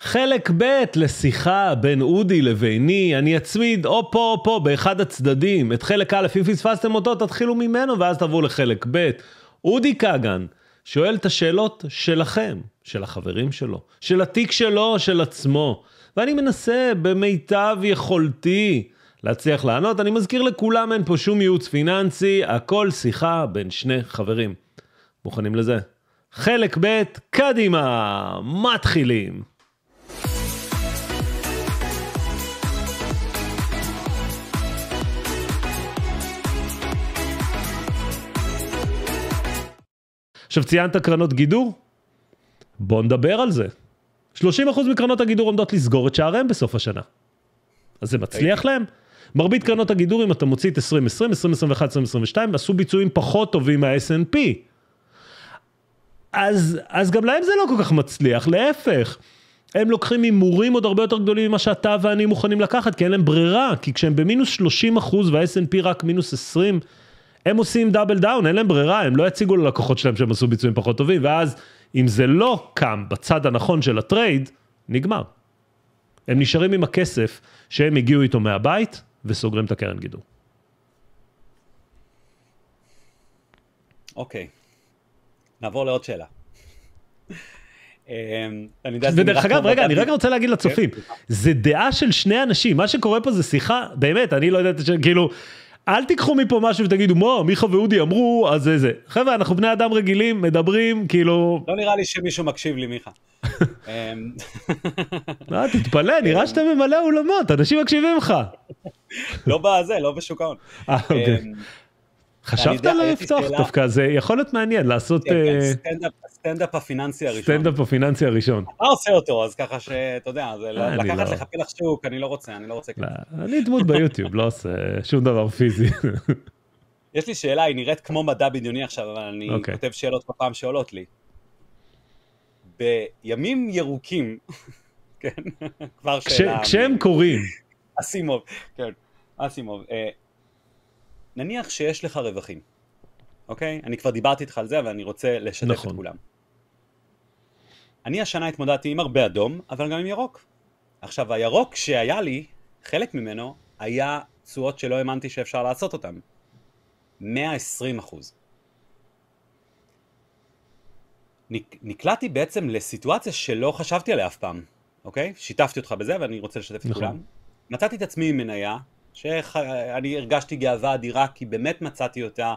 חלק ב' לשיחה בין אודי לביני, אני אצמיד או פה או פה באחד הצדדים. את חלק א', אם פספסתם אותו, תתחילו ממנו ואז תעברו לחלק ב'. אודי כגן שואל את השאלות שלכם, של החברים שלו, של התיק שלו, של עצמו. ואני מנסה במיטב יכולתי להצליח לענות. אני מזכיר לכולם, אין פה שום ייעוץ פיננסי, הכל שיחה בין שני חברים. מוכנים לזה? חלק ב', קדימה, מתחילים. עכשיו, ציינת קרנות גידור? בוא נדבר על זה. 30% מקרנות הגידור עומדות לסגור את שעריהם בסוף השנה. אז זה מצליח hey. להם? מרבית קרנות הגידור, אם אתה מוציא את 2020, 2021, 2022, עשו ביצועים פחות טובים מה snp אז, אז גם להם זה לא כל כך מצליח, להפך. הם לוקחים הימורים עוד הרבה יותר גדולים ממה שאתה ואני מוכנים לקחת, כי אין להם ברירה, כי כשהם במינוס 30 אחוז וה snp רק מינוס 20, הם עושים דאבל דאון, אין להם ברירה, הם לא יציגו ללקוחות שלהם שהם עשו ביצועים פחות טובים, ואז אם זה לא קם בצד הנכון של הטרייד, נגמר. הם נשארים עם הכסף שהם הגיעו איתו מהבית וסוגרים את הקרן גידור. אוקיי, נעבור לעוד שאלה. אמ, ודרך אגב, לא רגע, אני רגע רוצה להגיד כן, לצופים, זה דעה של שני אנשים, מה שקורה פה זה שיחה, באמת, אני לא יודעת, כאילו, אל תיקחו מפה משהו ותגידו, מה, מיכה ואודי אמרו, אז זה זה. חבר'ה, אנחנו בני אדם רגילים, מדברים, כאילו... לא נראה לי שמישהו מקשיב לי, מיכה. לא, תתפלא, נראה שאתה ממלא אולמות, אנשים מקשיבים לך. לא בזה, לא בשוק ההון. אה, אוקיי. אמ- חשבת על לפתוח דווקא, זה יכול להיות מעניין לעשות... כן, כן, אה, סטנדאפ הפיננסי הראשון. סטנדאפ הפיננסי הראשון. אתה עושה אותו, אז ככה שאתה יודע, זה אה, לקחת לא. לך פילח שוק, אני לא רוצה, אני לא רוצה ככה. לא, אני דמות ביוטיוב, לא עושה שום דבר פיזי. יש לי שאלה, היא נראית כמו מדע בדיוני עכשיו, אבל אני אוקיי. כותב שאלות כל פעם שעולות לי. בימים ירוקים, כן, כבר שאלה. כשהם קוראים. אסימוב, כן, אסימוב. אה, נניח שיש לך רווחים, אוקיי? אני כבר דיברתי איתך על זה, אבל אני רוצה לשתף נכון. את כולם. אני השנה התמודדתי עם הרבה אדום, אבל גם עם ירוק. עכשיו, הירוק שהיה לי, חלק ממנו, היה תשואות שלא האמנתי שאפשר לעשות אותן. 120 אחוז. נקלעתי בעצם לסיטואציה שלא חשבתי עליה אף פעם, אוקיי? שיתפתי אותך בזה ואני רוצה לשתף נכון. את כולם. מצאתי את עצמי עם מניה שאני הרגשתי גאווה אדירה כי באמת מצאתי אותה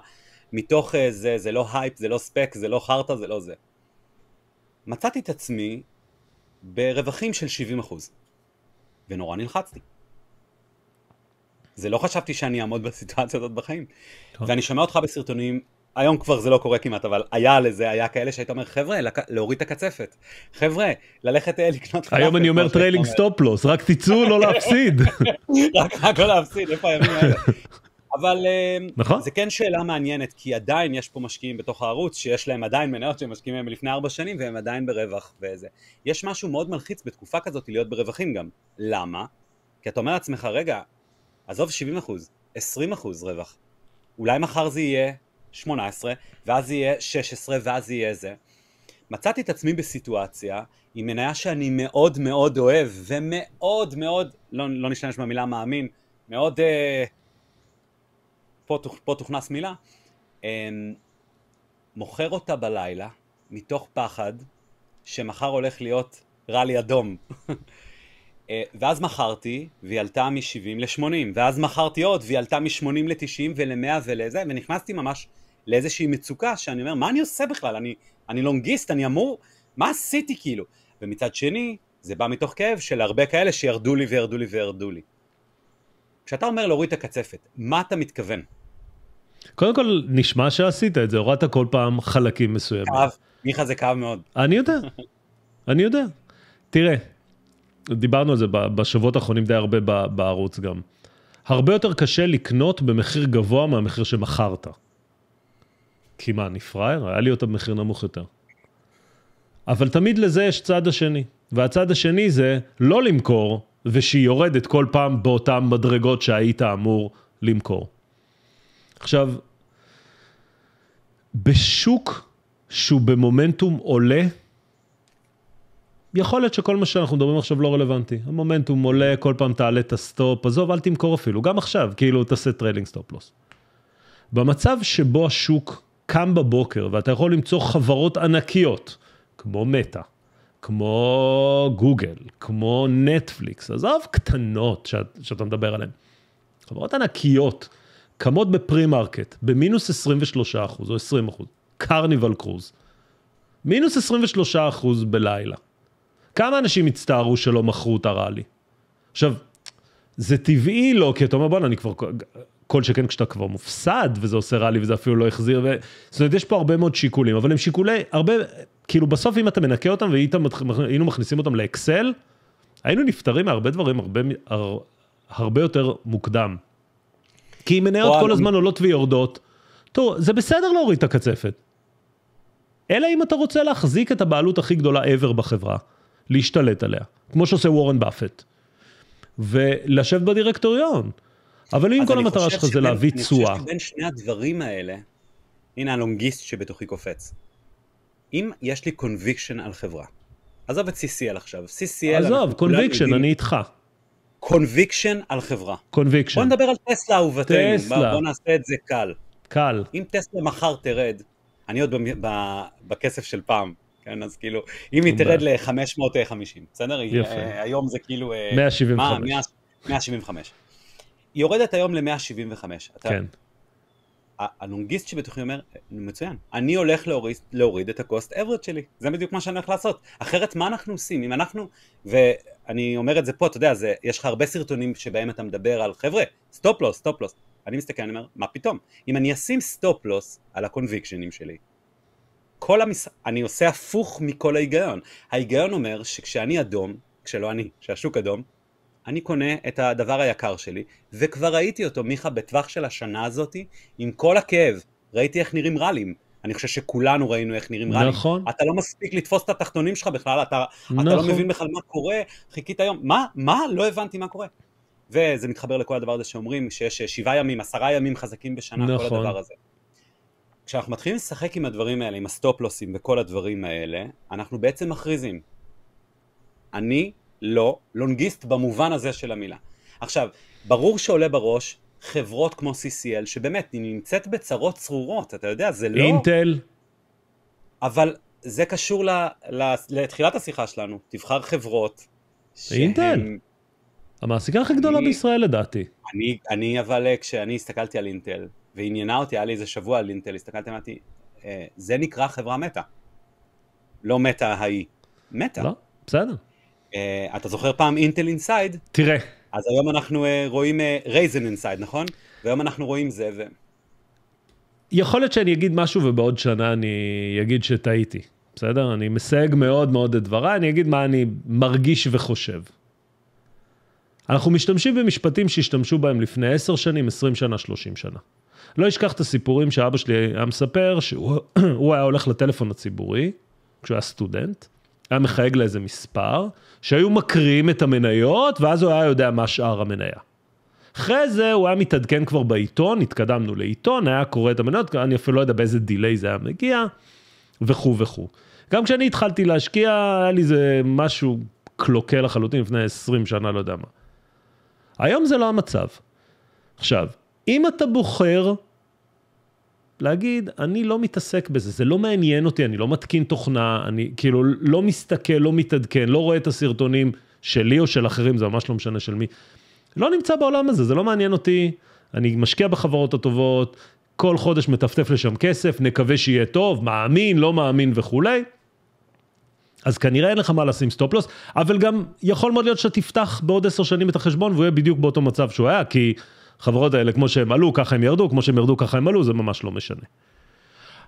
מתוך איזה, אה, זה לא הייפ, זה לא ספק, זה לא חרטא, זה לא זה. מצאתי את עצמי ברווחים של 70% ונורא נלחצתי. זה לא חשבתי שאני אעמוד בסיטואציה הזאת בחיים. טוב. ואני שומע אותך בסרטונים היום כבר זה לא קורה כמעט, אבל היה לזה, היה כאלה שהיית אומר, חבר'ה, לק... להוריד את הקצפת. חבר'ה, ללכת אה, לקנות חלפת. היום אני אומר טריילינג סטופלוס, רק תצאו לא להפסיד. רק, רק לא להפסיד, איפה הימים האלה? אבל אה, נכון. זה כן שאלה מעניינת, כי עדיין יש פה משקיעים בתוך הערוץ, שיש להם עדיין מניות שהם משקיעים מהם לפני ארבע שנים, והם עדיין ברווח וזה. יש משהו מאוד מלחיץ בתקופה כזאת להיות ברווחים גם. למה? כי אתה אומר לעצמך, רגע, עזוב 70 אחוז, 20 אחוז רווח. אולי מחר זה יהיה 18, ואז יהיה 16, ואז יהיה זה. מצאתי את עצמי בסיטואציה עם מניה שאני מאוד מאוד אוהב, ומאוד מאוד, לא, לא נשתמש במילה מאמין, מאוד, אה, פה, פה תוכנס מילה, אה, מוכר אותה בלילה, מתוך פחד, שמחר הולך להיות רע לי אדום. אה, ואז מכרתי, והיא עלתה מ-70 ל-80, ואז מכרתי עוד, והיא עלתה מ-80 ל-90 ול-100 ולזה, ונכנסתי ממש לאיזושהי מצוקה שאני אומר, מה אני עושה בכלל? אני, אני לונגיסט, אני אמור, מה עשיתי כאילו? ומצד שני, זה בא מתוך כאב של הרבה כאלה שירדו לי וירדו לי וירדו לי. כשאתה אומר להוריד את הקצפת, מה אתה מתכוון? קודם כל, נשמע שעשית את זה, הורדת כל פעם חלקים מסוימים. כאב, מיכה זה כאב מאוד. אני יודע, אני יודע. תראה, דיברנו על זה בשבועות האחרונים די הרבה בערוץ גם. הרבה יותר קשה לקנות במחיר גבוה מהמחיר שמכרת. כי מה, אני פראייר? היה לי אותה במחיר נמוך יותר. אבל תמיד לזה יש צד השני. והצד השני זה לא למכור, ושהיא יורדת כל פעם באותן מדרגות שהיית אמור למכור. עכשיו, בשוק שהוא במומנטום עולה, יכול להיות שכל מה שאנחנו מדברים עכשיו לא רלוונטי. המומנטום עולה, כל פעם תעלה את הסטופ, עזוב, אל תמכור אפילו, גם עכשיו, כאילו תעשה טריילינג סטופ לוס. במצב שבו השוק קם בבוקר ואתה יכול למצוא חברות ענקיות, כמו מטא, כמו גוגל, כמו נטפליקס, עזוב קטנות שאת, שאתה מדבר עליהן, חברות ענקיות, קמות בפרי מרקט, במינוס 23 אחוז או 20 אחוז, קרניבל קרוז, מינוס 23 אחוז בלילה. כמה אנשים הצטערו שלא מכרו את הראלי? עכשיו, זה טבעי לו, לא, כי אתה אומר, בוא'נה, אני כבר... כל שכן כשאתה כבר מופסד, וזה עושה רע לי וזה אפילו לא החזיר, ו... זאת אומרת, יש פה הרבה מאוד שיקולים, אבל הם שיקולי, הרבה, כאילו בסוף אם אתה מנקה אותם והיינו מכניסים אותם לאקסל, היינו נפטרים מהרבה דברים הרבה, הר... הרבה יותר מוקדם. כי אם מניות כל הזמן עולות ויורדות. תראו, זה בסדר להוריד את הקצפת. אלא אם אתה רוצה להחזיק את הבעלות הכי גדולה ever בחברה, להשתלט עליה, כמו שעושה וורן באפט. ולשבת בדירקטוריון. אבל אם כל המטרה שלך זה להביא תשואה... אני חושב שבין שני הדברים האלה, הנה הלונגיסט שבתוכי קופץ. אם יש לי קונביקשן על חברה, עזוב את CCL עכשיו, CCL... עזוב, קונביקשן, אני איתך. קונביקשן על חברה. קונביקשן. בוא נדבר על טסלה אהובתנו. בוא נעשה את זה קל. קל. אם טסלה מחר תרד, אני עוד בכסף של פעם, כן, אז כאילו, אם היא תרד ל-550, בסדר? יפה. אה, היום זה כאילו... 175. אה, מה, 175. היא יורדת היום ל-175. כן. הלונגיסט שבתוכי אומר, מצוין, אני הולך להוריד, להוריד את ה-cost average שלי, זה בדיוק מה שאני הולך לעשות. אחרת מה אנחנו עושים? אם אנחנו, ואני אומר את זה פה, אתה יודע, זה, יש לך הרבה סרטונים שבהם אתה מדבר על, חבר'ה, סטופ לוס, סטופ לוס. אני מסתכל, אני אומר, מה פתאום? אם אני אשים סטופ לוס על הקונביקשנים שלי, כל המס... אני עושה הפוך מכל ההיגיון. ההיגיון אומר שכשאני אדום, כשלא אני, כשהשוק אדום, אני קונה את הדבר היקר שלי, וכבר ראיתי אותו, מיכה, בטווח של השנה הזאתי, עם כל הכאב, ראיתי איך נראים ראלים. אני חושב שכולנו ראינו איך נראים ראלים. נכון. אתה לא מספיק לתפוס את התחתונים שלך בכלל, אתה, נכון. אתה לא נכון. מבין בכלל מה קורה, חיכית היום, מה, מה, לא הבנתי מה קורה. וזה מתחבר לכל הדבר הזה שאומרים, שיש שבעה ימים, עשרה ימים חזקים בשנה, נכון. כל הדבר הזה. כשאנחנו מתחילים לשחק עם הדברים האלה, עם הסטופלוסים וכל הדברים האלה, אנחנו בעצם מכריזים. אני לא לונגיסט במובן הזה של המילה. עכשיו, ברור שעולה בראש חברות כמו CCL, שבאמת, היא נמצאת בצרות צרורות, אתה יודע, זה לא... אינטל. אבל זה קשור ל, ל, לתחילת השיחה שלנו, תבחר חברות. שהם... אינטל. המעסיקה הכי גדולה בישראל לדעתי. אני, אני אבל אה, כשאני הסתכלתי על אינטל, ועניינה אותי, היה לי איזה שבוע על אינטל, הסתכלתי, אמרתי, אה, זה נקרא חברה מתה. לא מתה ההיא, מתה. לא, בסדר. Uh, אתה זוכר פעם אינטל אינסייד? תראה. אז היום אנחנו uh, רואים אה, רייזן uh, אינסייד, נכון? והיום אנחנו רואים זה ו... יכול להיות שאני אגיד משהו ובעוד שנה אני אגיד שטעיתי, בסדר? אני מסייג מאוד מאוד את דבריי, אני אגיד מה אני מרגיש וחושב. אנחנו משתמשים במשפטים שהשתמשו בהם לפני עשר שנים, עשרים שנה, שלושים שנה. לא אשכח את הסיפורים שאבא שלי היה מספר, שהוא היה הולך לטלפון הציבורי, כשהוא היה סטודנט, היה מחייג לאיזה מספר, שהיו מקריאים את המניות, ואז הוא היה יודע מה שאר המניה. אחרי זה הוא היה מתעדכן כבר בעיתון, התקדמנו לעיתון, היה קורא את המניות, אני אפילו לא יודע באיזה דיליי זה היה מגיע, וכו' וכו'. גם כשאני התחלתי להשקיע, היה לי איזה משהו קלוקל לחלוטין לפני 20 שנה, לא יודע מה. היום זה לא המצב. עכשיו, אם אתה בוחר להגיד, אני לא מתעסק בזה, זה לא מעניין אותי, אני לא מתקין תוכנה, אני כאילו לא מסתכל, לא מתעדכן, לא רואה את הסרטונים שלי או של אחרים, זה ממש לא משנה של מי. לא נמצא בעולם הזה, זה לא מעניין אותי, אני משקיע בחברות הטובות, כל חודש מטפטף לשם כסף, נקווה שיהיה טוב, מאמין, לא מאמין וכולי. אז כנראה אין לך מה לשים סטופלוס, אבל גם יכול מאוד להיות שתפתח בעוד עשר שנים את החשבון והוא יהיה בדיוק באותו מצב שהוא היה, כי... החברות האלה, כמו שהם עלו, ככה הם ירדו, כמו שהם ירדו, ככה הם עלו, זה ממש לא משנה.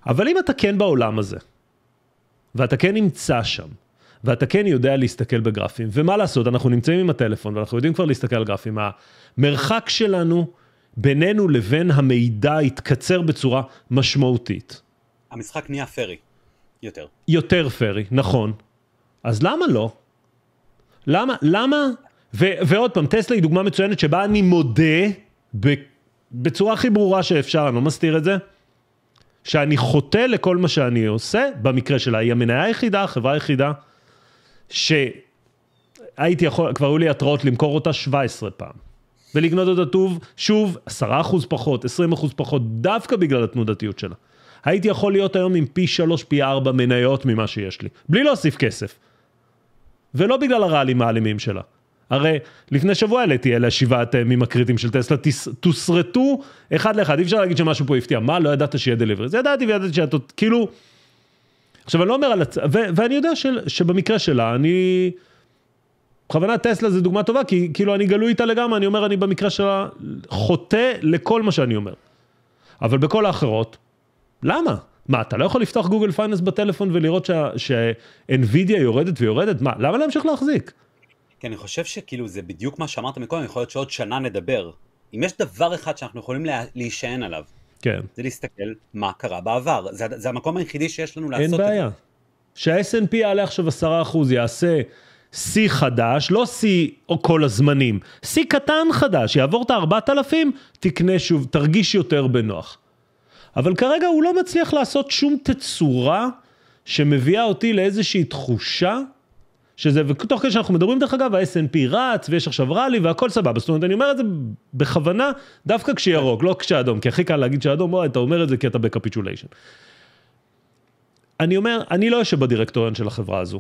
אבל אם אתה כן בעולם הזה, ואתה כן נמצא שם, ואתה כן יודע להסתכל בגרפים, ומה לעשות, אנחנו נמצאים עם הטלפון, ואנחנו יודעים כבר להסתכל על גרפים, המרחק שלנו בינינו לבין המידע התקצר בצורה משמעותית. המשחק נהיה פרי, יותר. יותר פרי, נכון. אז למה לא? למה, למה, ו, ועוד פעם, טסלה היא דוגמה מצוינת שבה אני מודה בצורה הכי ברורה שאפשר, אני לא מסתיר את זה, שאני חוטא לכל מה שאני עושה, במקרה שלה, היא המניה היחידה, החברה היחידה, שהייתי יכול, כבר היו לי התראות למכור אותה 17 פעם, ולקנות אותה טוב, שוב, 10% פחות, 20% פחות, דווקא בגלל התנודתיות שלה. הייתי יכול להיות היום עם פי 3, פי 4 מניות ממה שיש לי, בלי להוסיף כסף. ולא בגלל הרעלים האלימים שלה. הרי לפני שבוע העליתי אלה שבעת הימים אה, הקריטיים של טסלה, תוסרטו אחד לאחד, אי אפשר להגיד שמשהו פה הפתיע, מה, לא ידעת שיהיה דליברי, זה ידעתי וידעתי שאתה, כאילו, עכשיו אני לא אומר על, הצ... ו, ואני יודע של, שבמקרה שלה, אני, בכוונה טסלה זה דוגמה טובה, כי כאילו אני גלוי איתה לגמרי, אני אומר, אני במקרה שלה חוטא לכל מה שאני אומר. אבל בכל האחרות, למה? מה, אתה לא יכול לפתוח גוגל פייננס בטלפון ולראות ש... ש יורדת ויורדת? מה, למה להמשיך להחזיק? כי אני חושב שכאילו זה בדיוק מה שאמרת מקודם, יכול להיות שעוד שנה נדבר. אם יש דבר אחד שאנחנו יכולים לה, להישען עליו, כן. זה להסתכל מה קרה בעבר. זה, זה המקום היחידי שיש לנו לעשות את זה. אין בעיה. שה snp יעלה עכשיו 10%, יעשה שיא חדש, לא שיא או כל הזמנים, שיא קטן חדש, יעבור את ה-4,000, תקנה שוב, תרגיש יותר בנוח. אבל כרגע הוא לא מצליח לעשות שום תצורה שמביאה אותי לאיזושהי תחושה שזה, ותוך כדי שאנחנו מדברים, דרך אגב, ה-SNP רץ, ויש עכשיו ראלי, והכל סבבה. זאת אומרת, אני אומר את זה בכוונה, דווקא כשירוק, לא כשאדום, כי הכי קל להגיד שאדום, או, אתה אומר את זה כי אתה בקפיטוליישן. אני אומר, אני לא יושב בדירקטוריון של החברה הזו.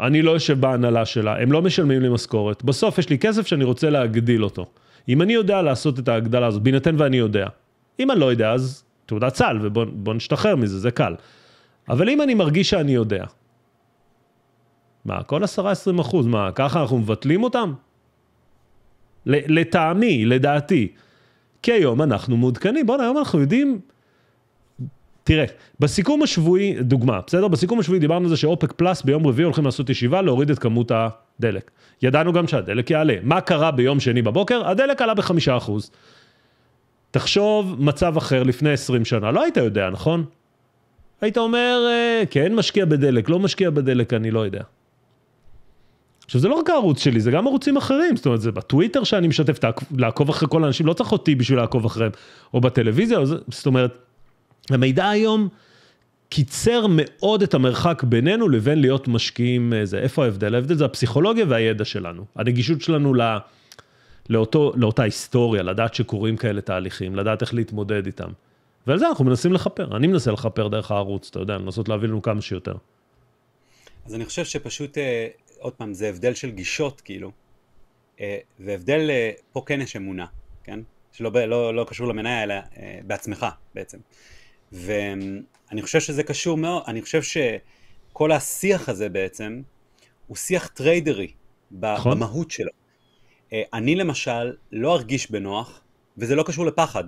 אני לא יושב בהנהלה שלה, הם לא משלמים לי משכורת. בסוף יש לי כסף שאני רוצה להגדיל אותו. אם אני יודע לעשות את ההגדלה הזאת, בהינתן ואני יודע. אם אני לא יודע, אז תעודת סל, ובוא נשתחרר מזה, זה קל. אבל אם אני מרגיש שאני יודע, מה, כל עשרה עשרים אחוז, מה, ככה אנחנו מבטלים אותם? לטעמי, לדעתי. כי היום אנחנו מעודכנים, בוא'נה, היום אנחנו יודעים... תראה, בסיכום השבועי, דוגמה, בסדר? בסיכום השבועי דיברנו על זה שאופק פלאס ביום רביעי הולכים לעשות ישיבה להוריד את כמות הדלק. ידענו גם שהדלק יעלה. מה קרה ביום שני בבוקר? הדלק עלה בחמישה אחוז. תחשוב מצב אחר לפני עשרים שנה, לא היית יודע, נכון? היית אומר, אה, כן משקיע בדלק, לא משקיע בדלק, אני לא יודע. עכשיו זה לא רק הערוץ שלי, זה גם ערוצים אחרים, זאת אומרת זה בטוויטר שאני משתף, לעקוב אחרי כל האנשים, לא צריך אותי בשביל לעקוב אחריהם, או בטלוויזיה, זאת אומרת, המידע היום קיצר מאוד את המרחק בינינו לבין להיות משקיעים, אה, זה, איפה ההבדל? ההבדל זה הפסיכולוגיה והידע שלנו, הנגישות שלנו לא, לאותו, לאותה היסטוריה, לדעת שקורים כאלה תהליכים, לדעת איך להתמודד איתם. ועל זה אנחנו מנסים לכפר. אני מנסה לכפר דרך הערוץ, אתה יודע, לנסות להביא לנו כמה שיותר. אז אני חושב שפשוט אה, עוד פעם, זה הבדל של גישות, כאילו. אה, זה הבדל, אה, פה כן יש אמונה, כן? שלא לא, לא קשור למניה, אלא אה, בעצמך, בעצם. ואני חושב שזה קשור מאוד, אני חושב שכל השיח הזה בעצם, הוא שיח טריידרי נכון. במהות שלו. אני למשל לא ארגיש בנוח, וזה לא קשור לפחד,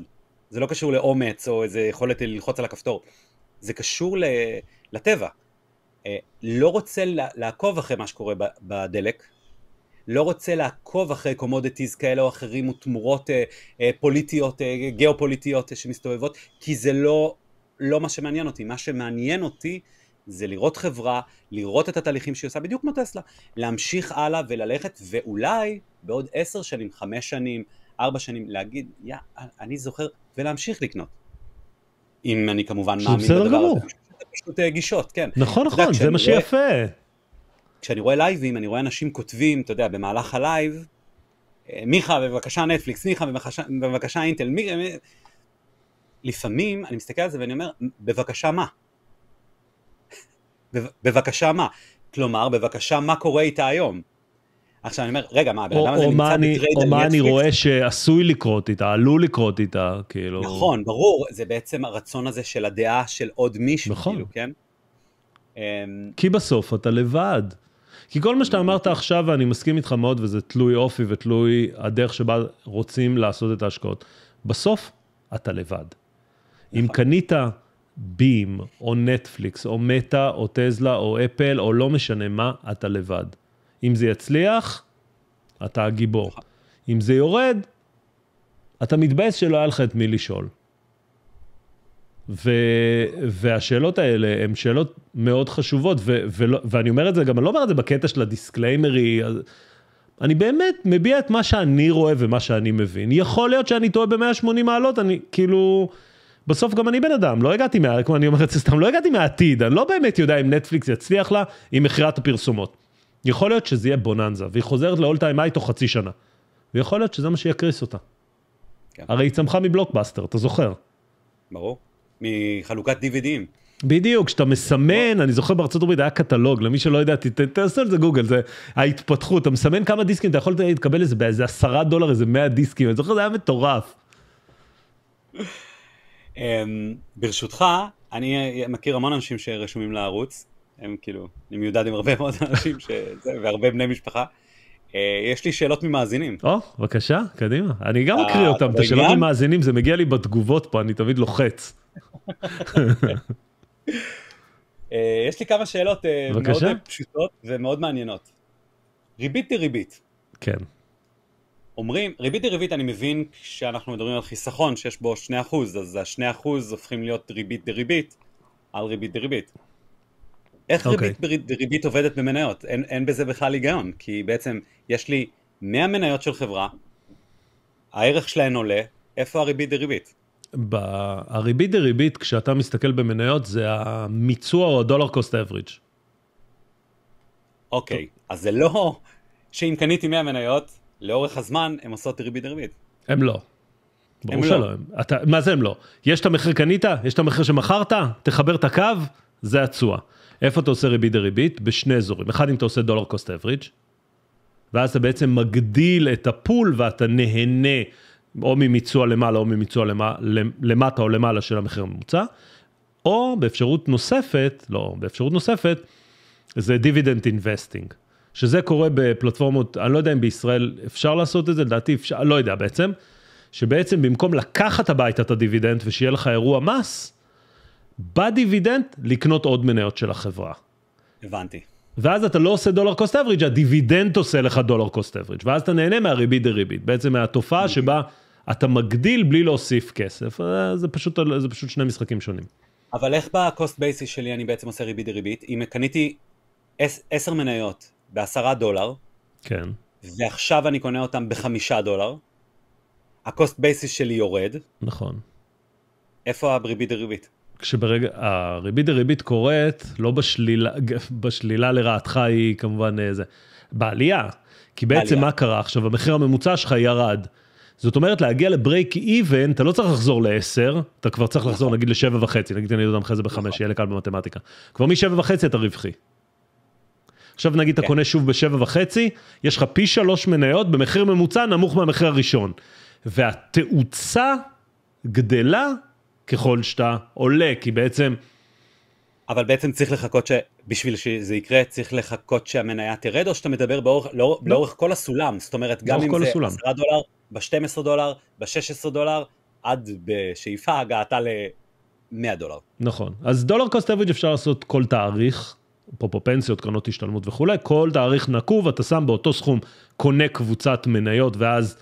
זה לא קשור לאומץ או איזה יכולת ללחוץ על הכפתור, זה קשור ל... לטבע, אה, לא רוצה לעקוב אחרי מה שקורה בדלק, לא רוצה לעקוב אחרי קומודיטיז כאלה או אחרים ותמורות אה, אה, פוליטיות, גיאופוליטיות שמסתובבות, כי זה לא, לא מה שמעניין אותי. מה שמעניין אותי זה לראות חברה, לראות את התהליכים שהיא עושה, בדיוק כמו טסלה, להמשיך הלאה וללכת, ואולי בעוד עשר שנים, חמש שנים, ארבע שנים, להגיד, יא, אני זוכר, ולהמשיך לקנות. אם אני כמובן מאמין בדבר הזה. פשוט אה, גישות, כן. נכון, נכון, זה מה שיפה. כשאני רואה לייבים, אני רואה אנשים כותבים, אתה יודע, במהלך הלייב, אה, מיכה בבקשה נטפליקס, מיכה בבקשה, אינטל, מי... לפעמים אני מסתכל על זה ואני אומר, בבקשה מה? בבקשה מה? כלומר, בבקשה מה קורה איתה היום? עכשיו אני אומר, רגע, מה, הבן אדם הזה נמצא בטרייד על נטפליקס? או מה אני רואה שעשוי לקרות איתה, עלול לקרות איתה, כאילו... נכון, ברור, זה בעצם הרצון הזה של הדעה של עוד מישהו, נכון. כאילו, כן? אמ, כי בסוף אתה לבד. כי כל מה שאתה נכון. אמרת עכשיו, ואני מסכים איתך מאוד, וזה תלוי אופי ותלוי הדרך שבה רוצים לעשות את ההשקעות, בסוף אתה לבד. אם נכון. קנית בים, או נטפליקס, או מטא, או טזלה, או אפל, או לא משנה מה, אתה לבד. אם זה יצליח, אתה הגיבור. אם זה יורד, אתה מתבאס שלא היה לך את מי לשאול. ו, והשאלות האלה הן שאלות מאוד חשובות, ו, ולא, ואני אומר את זה גם, אני לא אומר את זה בקטע של הדיסקליימרי, אני באמת מביע את מה שאני רואה ומה שאני מבין. יכול להיות שאני טועה ב-180 מעלות, אני כאילו... בסוף גם אני בן אדם, לא הגעתי, מה, כמו אני אומר את זה סתם, לא הגעתי מהעתיד, אני לא באמת יודע אם נטפליקס יצליח לה עם מכירת הפרסומות. יכול להיות שזה יהיה בוננזה, והיא חוזרת לאולטיים איי תוך חצי שנה. ויכול להיות שזה מה שיקריס אותה. כן. הרי היא צמחה מבלוקבאסטר, אתה זוכר? ברור. מחלוקת DVDים. בדיוק, כשאתה מסמן, אני זוכר בארצות הברית היה קטלוג, למי שלא יודע, תעשו על זה גוגל, זה ההתפתחות, אתה מסמן כמה דיסקים, אתה יכול להתקבל איזה באיזה עשרה דולר, איזה מאה דיסקים, אני זוכר, זה היה מטורף. אמ, ברשותך, אני מכיר המון אנשים שרשומים לערוץ, הם כאילו, אני מיודד עם הרבה מאוד אנשים שזה, והרבה בני משפחה. אה, יש לי שאלות ממאזינים. או, בבקשה, קדימה. אני גם אה, אקריא אותם, את השאלות ממאזינים, זה מגיע לי בתגובות פה, אני תמיד לוחץ. אה, יש לי כמה שאלות מאוד פשוטות ומאוד מעניינות. ריבית דריבית. כן. אומרים, ריבית דריבית אני מבין כשאנחנו מדברים על חיסכון שיש בו 2%, אז ה-2% הופכים להיות ריבית דריבית על ריבית דריבית. איך okay. ריבית אוקיי. ריבית, ריבית עובדת במניות? אין, אין בזה בכלל היגיון, כי בעצם יש לי 100 מניות של חברה, הערך שלהן עולה, איפה הריבית דריבית? ב... הריבית דריבית, כשאתה מסתכל במניות, זה המיצוע או הדולר קוסט אבריג'. אוקיי, אז זה לא שאם קניתי 100 מניות, לאורך הזמן הן עושות ריבית דריבית. הן לא. ברור הם לא. שלא. לא. אתה, מה זה הם לא? יש את המחיר קנית, יש את המחיר שמכרת, תחבר את הקו, זה התשואה. איפה אתה עושה ריבית דריבית? בשני אזורים. אחד, אם אתה עושה דולר קוסט אבריג', ואז אתה בעצם מגדיל את הפול ואתה נהנה או ממיצוע למעלה או ממיצוע למטה או למעלה של המחיר הממוצע, או באפשרות נוספת, לא, באפשרות נוספת, זה דיבידנד אינבסטינג. שזה קורה בפלטפורמות, אני לא יודע אם בישראל אפשר לעשות את זה, לדעתי אפשר, לא יודע בעצם, שבעצם במקום לקחת הביתה את הדיבידנד ושיהיה לך אירוע מס, בדיבידנד לקנות עוד מניות של החברה. הבנתי. ואז אתה לא עושה דולר קוסט אבריג', הדיבידנד עושה לך דולר קוסט אבריג', ואז אתה נהנה מהריבית דריבית, בעצם מהתופעה שבה אתה מגדיל בלי להוסיף כסף, אה, זה פשוט, זה פשוט שני משחקים שונים. אבל איך בקוסט בייסי שלי אני בעצם עושה ריבית דריבית? אם קניתי 10 מניות בעשרה דולר, כן. ועכשיו אני קונה אותן בחמישה דולר, הקוסט בייסיס שלי יורד. נכון. איפה הריבית דריבית? כשברגע, הריבית דריבית קורית, לא בשלילה, בשלילה לרעתך היא כמובן אה, זה, בעלייה. כי בעצם בעלייה. מה קרה עכשיו? המחיר הממוצע שלך ירד. זאת אומרת, להגיע לברייק איבן, אתה לא צריך לחזור ל-10, אתה כבר צריך לחזור נכון. נגיד ל-7.5, נגיד אני לא יודע אחרי זה ב-5, נכון. יהיה לי במתמטיקה. כבר מ-7.5 אתה רווחי. עכשיו נגיד אתה כן. קונה שוב ב-7.5, יש לך פי 3 מניות במחיר ממוצע נמוך מהמחיר הראשון. והתאוצה גדלה ככל שאתה עולה, כי בעצם... אבל בעצם צריך לחכות ש... בשביל שזה יקרה, צריך לחכות שהמניה תרד, או שאתה מדבר באורך, לא, לא. לאורך כל הסולם, זאת אומרת, גם אם זה הסולם. 10 דולר, ב-12 דולר, ב-16 דולר, עד בשאיפה הגעתה ל-100 דולר. נכון. אז דולר קוסט אביג' אפשר לעשות כל תאריך, אפרופו פנסיות, קרנות השתלמות וכולי, כל תאריך נקוב, אתה שם באותו סכום, קונה קבוצת מניות, ואז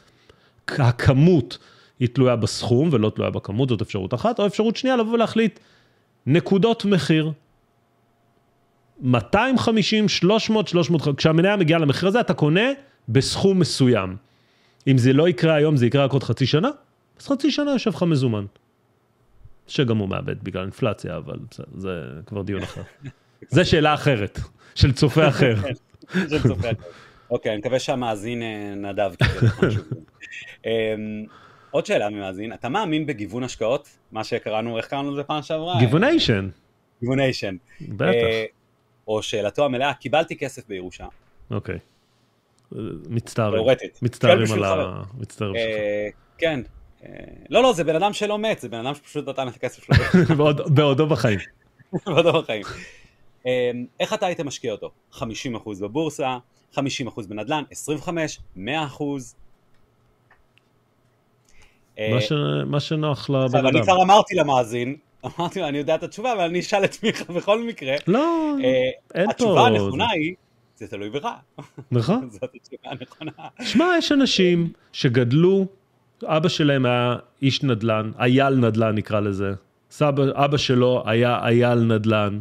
הכמות... היא תלויה בסכום ולא תלויה בכמות, זאת אפשרות אחת, או אפשרות שנייה לבוא ולהחליט נקודות מחיר. 250, 300, 300, כשהמניה מגיעה למחיר הזה אתה קונה בסכום מסוים. אם זה לא יקרה היום זה יקרה רק עוד חצי שנה, אז חצי שנה יושב לך מזומן. שגם הוא מאבד בגלל אינפלציה, אבל בסדר, זה כבר דיון אחר. זה שאלה אחרת, של צופה אחר. של צופה אחר. אוקיי, אני מקווה שהמאזין אה, נדב עוד שאלה ממאזין, אתה מאמין בגיוון השקעות? מה שקראנו, איך קראנו לזה פעם שעברה? גיווניישן. גיווניישן. בטח. אה, או שאלתו המלאה, קיבלתי כסף בירושה. אוקיי. מצטערים. מצטערים כן, על ה... מצטערים אה, שלך. כן. אה, לא, לא, זה בן אדם שלא מת, זה בן אדם שפשוט נתן את הכסף שלו. בעודו בחיים. בעודו בחיים. איך אתה היית משקיע אותו? 50% בבורסה, 50% בנדל"ן, 25, 100%. מה, אה, ש... מה שנוח לבן אדם. אני כבר אמרתי למאזין, אמרתי לו, אני יודע את התשובה, אבל אני אשאל את מיכה בכל מקרה. לא, אה, אין פה... התשובה הנכונה היא... זה תלוי בך. נכון. זאת התשובה הנכונה. שמע, יש אנשים שגדלו, אבא שלהם היה איש נדל"ן, אייל נדל"ן נקרא לזה. סבא, אבא שלו היה אייל נדל"ן.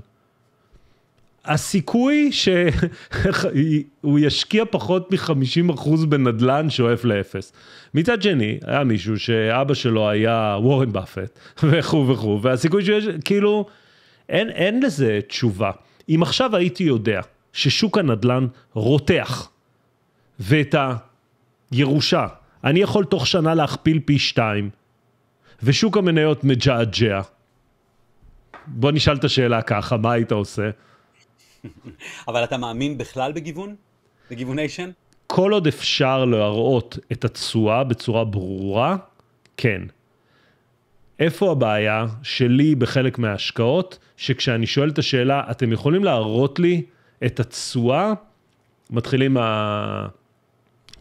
הסיכוי שהוא ישקיע פחות מ-50% בנדלן שואף לאפס. מצד שני, היה מישהו שאבא שלו היה וורן באפט, וכו' וכו', והסיכוי שיש, כאילו, אין, אין לזה תשובה. אם עכשיו הייתי יודע ששוק הנדלן רותח, ואת הירושה, אני יכול תוך שנה להכפיל פי שתיים, ושוק המניות מג'עג'ע. בוא נשאל את השאלה ככה, מה היית עושה? אבל אתה מאמין בכלל בגיוון? בגיווניישן? כל עוד אפשר להראות את התשואה בצורה ברורה, כן. איפה הבעיה שלי בחלק מההשקעות, שכשאני שואל את השאלה, אתם יכולים להראות לי את התשואה, מתחילים ה...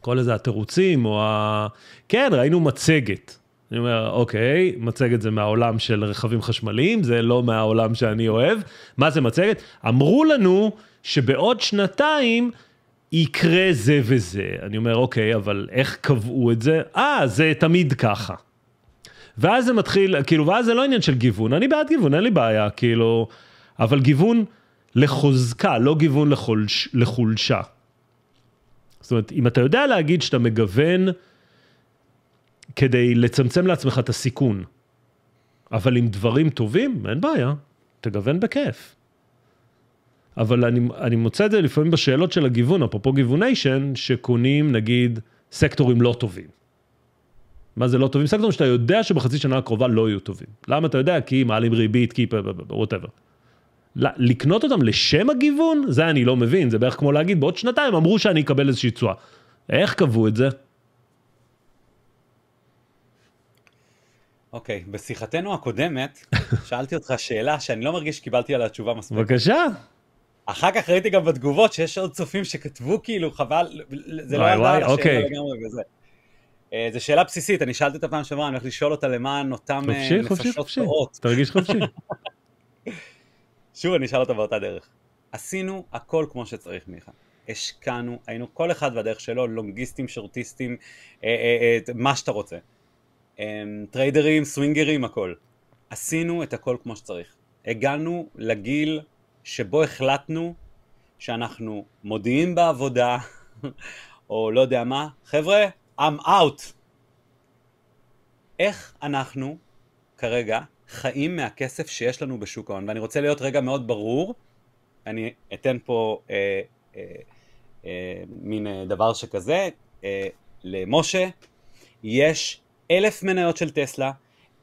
כל איזה התירוצים, או ה... כן, ראינו מצגת. אני אומר, אוקיי, מצגת זה מהעולם של רכבים חשמליים, זה לא מהעולם שאני אוהב. מה זה מצגת? אמרו לנו שבעוד שנתיים יקרה זה וזה. אני אומר, אוקיי, אבל איך קבעו את זה? אה, זה תמיד ככה. ואז זה מתחיל, כאילו, ואז זה לא עניין של גיוון. אני בעד גיוון, אין לי בעיה, כאילו, אבל גיוון לחוזקה, לא גיוון לחולש, לחולשה. זאת אומרת, אם אתה יודע להגיד שאתה מגוון... כדי לצמצם לעצמך את הסיכון. אבל עם דברים טובים, אין בעיה, תגוון בכיף. אבל אני, אני מוצא את זה לפעמים בשאלות של הגיוון, אפרופו גיווניישן, שקונים נגיד סקטורים לא טובים. מה זה לא טובים? סקטורים שאתה יודע שבחצי שנה הקרובה לא יהיו טובים. למה אתה יודע? כי מעלים ריבית, כי וואטאבר. לקנות אותם לשם הגיוון? זה אני לא מבין, זה בערך כמו להגיד, בעוד שנתיים אמרו שאני אקבל איזושהי תשואה. איך קבעו את זה? אוקיי, okay, בשיחתנו הקודמת, שאלתי אותך שאלה שאני לא מרגיש שקיבלתי עליה תשובה מספיק. בבקשה. אחר כך ראיתי גם בתגובות שיש עוד צופים שכתבו כאילו חבל, זה לא היה על השאלה אוקיי. לגמרי וזה. אה, זו שאלה בסיסית, אני שאלתי אותה פעם שעברה, אני הולך לשאול אותה למען אותם אה, חופשי, uh, חופשי, נפשות חופשי, טועות. תרגיש חופשי. שוב, אני אשאל אותה באותה דרך. עשינו הכל כמו שצריך, מיכה. השקענו, היינו כל אחד והדרך שלו, לונגיסטים, שורטיסטים, אה, אה, אה, מה שאתה רוצה. אמ, טריידרים, סווינגרים, הכל. עשינו את הכל כמו שצריך. הגענו לגיל שבו החלטנו שאנחנו מודיעים בעבודה, או לא יודע מה, חבר'ה, I'm out. איך אנחנו כרגע חיים מהכסף שיש לנו בשוק ההון? ואני רוצה להיות רגע מאוד ברור, אני אתן פה אה, אה, אה, מין אה, דבר שכזה, אה, למשה יש אלף מניות של טסלה,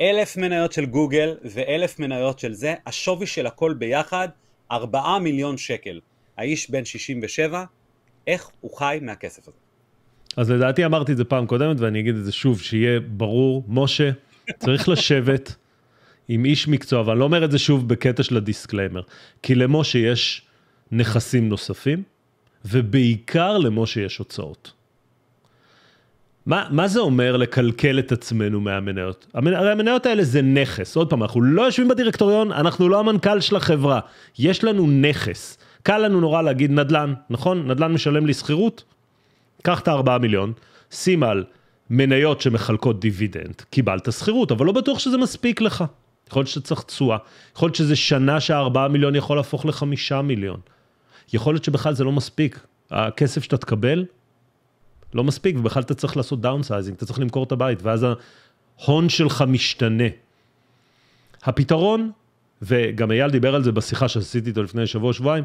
אלף מניות של גוגל ואלף מניות של זה, השווי של הכל ביחד, ארבעה מיליון שקל. האיש בן 67, איך הוא חי מהכסף הזה? אז לדעתי אמרתי את זה פעם קודמת ואני אגיד את זה שוב, שיהיה ברור, משה, צריך לשבת עם איש מקצוע, ואני לא אומר את זה שוב בקטע של הדיסקליימר, כי למשה יש נכסים נוספים, ובעיקר למשה יש הוצאות. מה, מה זה אומר לקלקל את עצמנו מהמניות? הרי המניות האלה זה נכס. עוד פעם, אנחנו לא יושבים בדירקטוריון, אנחנו לא המנכ"ל של החברה. יש לנו נכס. קל לנו נורא להגיד נדל"ן, נכון? נדל"ן משלם לי שכירות? קח את הארבעה מיליון, שים על מניות שמחלקות דיבידנד, קיבלת שכירות, אבל לא בטוח שזה מספיק לך. יכול להיות שאתה צריך תשואה, יכול להיות שזה שנה שהארבעה מיליון יכול להפוך לחמישה מיליון. יכול להיות שבכלל זה לא מספיק. הכסף שאתה תקבל לא מספיק, ובכלל אתה צריך לעשות דאונסייזינג, אתה צריך למכור את הבית, ואז ההון שלך משתנה. הפתרון, וגם אייל דיבר על זה בשיחה שעשיתי איתו לפני שבוע-שבועיים,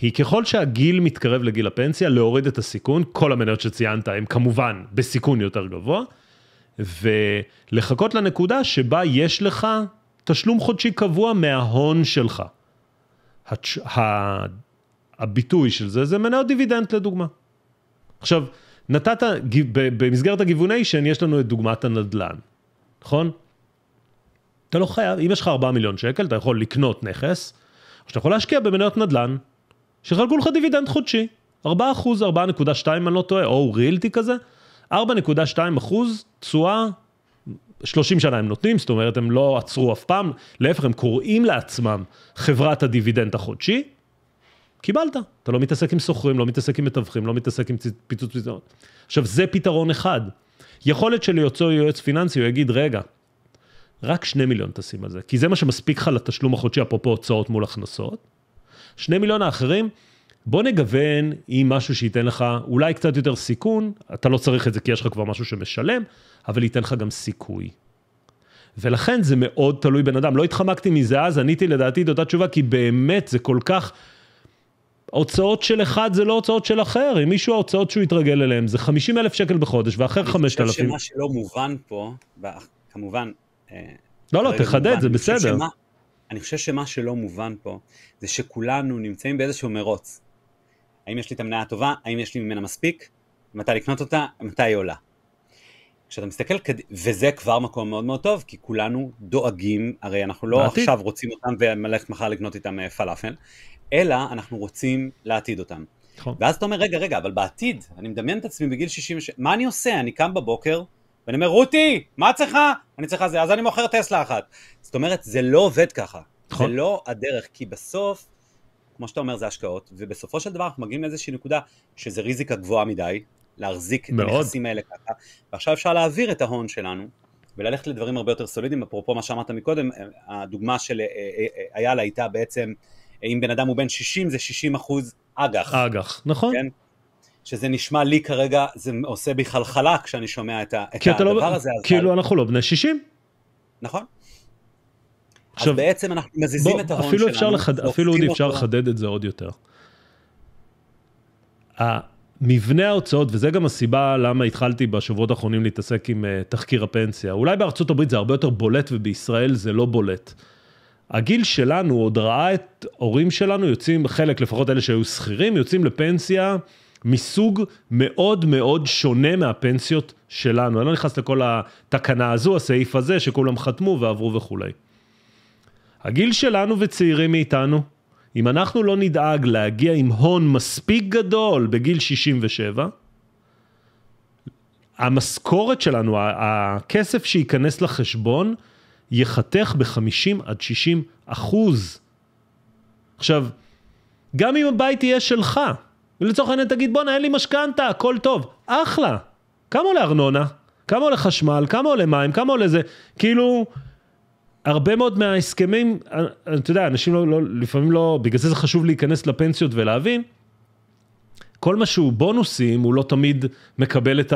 היא ככל שהגיל מתקרב לגיל הפנסיה, להוריד את הסיכון, כל המניות שציינת הן כמובן בסיכון יותר גבוה, ולחכות לנקודה שבה יש לך תשלום חודשי קבוע מההון שלך. הביטוי של זה זה מניות דיבידנד לדוגמה. עכשיו, נתת, במסגרת הגיווניישן יש לנו את דוגמת הנדל"ן, נכון? אתה לא חייב, אם יש לך 4 מיליון שקל, אתה יכול לקנות נכס, או שאתה יכול להשקיע במניות נדל"ן, שיחלקו לך דיווידנד חודשי, 4 אחוז, 4.2 אם אני לא טועה, או ריאלטי כזה, 4.2 אחוז, תשואה, 30 שנה הם נותנים, זאת אומרת, הם לא עצרו אף פעם, להפך, הם קוראים לעצמם חברת הדיווידנד החודשי, קיבלת. אתה לא מתעסק עם סוחרים, לא מתעסק עם מתווכים, לא מתעסק עם פיצוץ פיצוץ. עכשיו, זה פתרון אחד. יכול להיות שליוצאו יועץ פיננסי, הוא יגיד, רגע, רק שני מיליון תשים על זה, כי זה מה שמספיק לך לתשלום החודשי, אפרופו הוצאות מול הכנסות. שני מיליון האחרים, בוא נגוון עם משהו שייתן לך אולי קצת יותר סיכון, אתה לא צריך את זה כי יש לך כבר משהו שמשלם, אבל ייתן לך גם סיכוי. ולכן זה מאוד תלוי בן אדם. לא התחמקתי מזה אז, עניתי לדעתי את אותה תשובה, כי באמת זה כל כך הוצאות של אחד זה לא הוצאות של אחר, אם מישהו ההוצאות שהוא יתרגל אליהם זה 50 אלף שקל בחודש ואחר 5,000. אני חושב שמה שלא מובן פה, כמובן... אה, לא, לא, לא תחדד, זה בסדר. אני חושב שמה שלא מובן פה זה שכולנו נמצאים באיזשהו מרוץ. האם יש לי את המניה הטובה, האם יש לי ממנה מספיק, מתי לקנות אותה, מתי היא עולה. כשאתה מסתכל, קד... וזה כבר מקום מאוד מאוד טוב, כי כולנו דואגים, הרי אנחנו לא בעתיד. עכשיו רוצים אותם וללכת מחר לקנות איתם אה, פלאפל, אלא אנחנו רוצים לעתיד אותם. נכון. ואז אתה אומר, רגע, רגע, אבל בעתיד, אני מדמיין את עצמי בגיל 66, מה אני עושה? אני קם בבוקר, ואני אומר, רותי, מה את צריכה? אני צריכה זה, אז אני מוכר טסלה אחת. זאת אומרת, זה לא עובד ככה. נכון. זה לא הדרך, כי בסוף, כמו שאתה אומר, זה השקעות, ובסופו של דבר אנחנו מגיעים לאיזושהי נקודה שזה ריזיקה גבוהה מדי, להחזיק את הנכסים האלה ככה, ועכשיו אפשר להעביר את ההון שלנו וללכת לדברים הרבה יותר סולידיים, אפרופו מה שאמרת מקודם, הדוגמה של אה, אה, אה, אייל הייתה בעצם, אם בן אדם הוא בן 60 זה 60 אחוז אג"ח. אג"ח, נכון. כן? שזה נשמע לי כרגע, זה עושה בי חלחלה כשאני שומע את, את לא הדבר לא, הזה. כאילו אבל... אנחנו לא בני 60. נכון. עכשיו, אז בעצם אנחנו מזיזים בוא, את ההון אפילו שלנו. אפשר לחד... אפילו אפשר לחדד את זה עוד יותר. מבנה ההוצאות, וזה גם הסיבה למה התחלתי בשבועות האחרונים להתעסק עם אה, תחקיר הפנסיה. אולי בארצות הברית זה הרבה יותר בולט ובישראל זה לא בולט. הגיל שלנו עוד ראה את הורים שלנו יוצאים, חלק לפחות אלה שהיו שכירים, יוצאים לפנסיה מסוג מאוד מאוד שונה מהפנסיות שלנו. אני לא נכנס לכל התקנה הזו, הסעיף הזה, שכולם חתמו ועברו וכולי. הגיל שלנו וצעירים מאיתנו, אם אנחנו לא נדאג להגיע עם הון מספיק גדול בגיל 67, המשכורת שלנו, הכסף שייכנס לחשבון, ייחתך ב-50 עד 60 אחוז. עכשיו, גם אם הבית יהיה שלך, ולצורך העניין תגיד, בואנה, אין לי משכנתה, הכל טוב, אחלה. כמה עולה ארנונה? כמה עולה חשמל? כמה עולה מים? כמה עולה זה? כאילו, הרבה מאוד מההסכמים, אתה יודע, אנשים לא, לא, לפעמים לא, בגלל זה זה חשוב להיכנס לפנסיות ולהבין, כל מה שהוא בונוסים, הוא לא תמיד מקבל את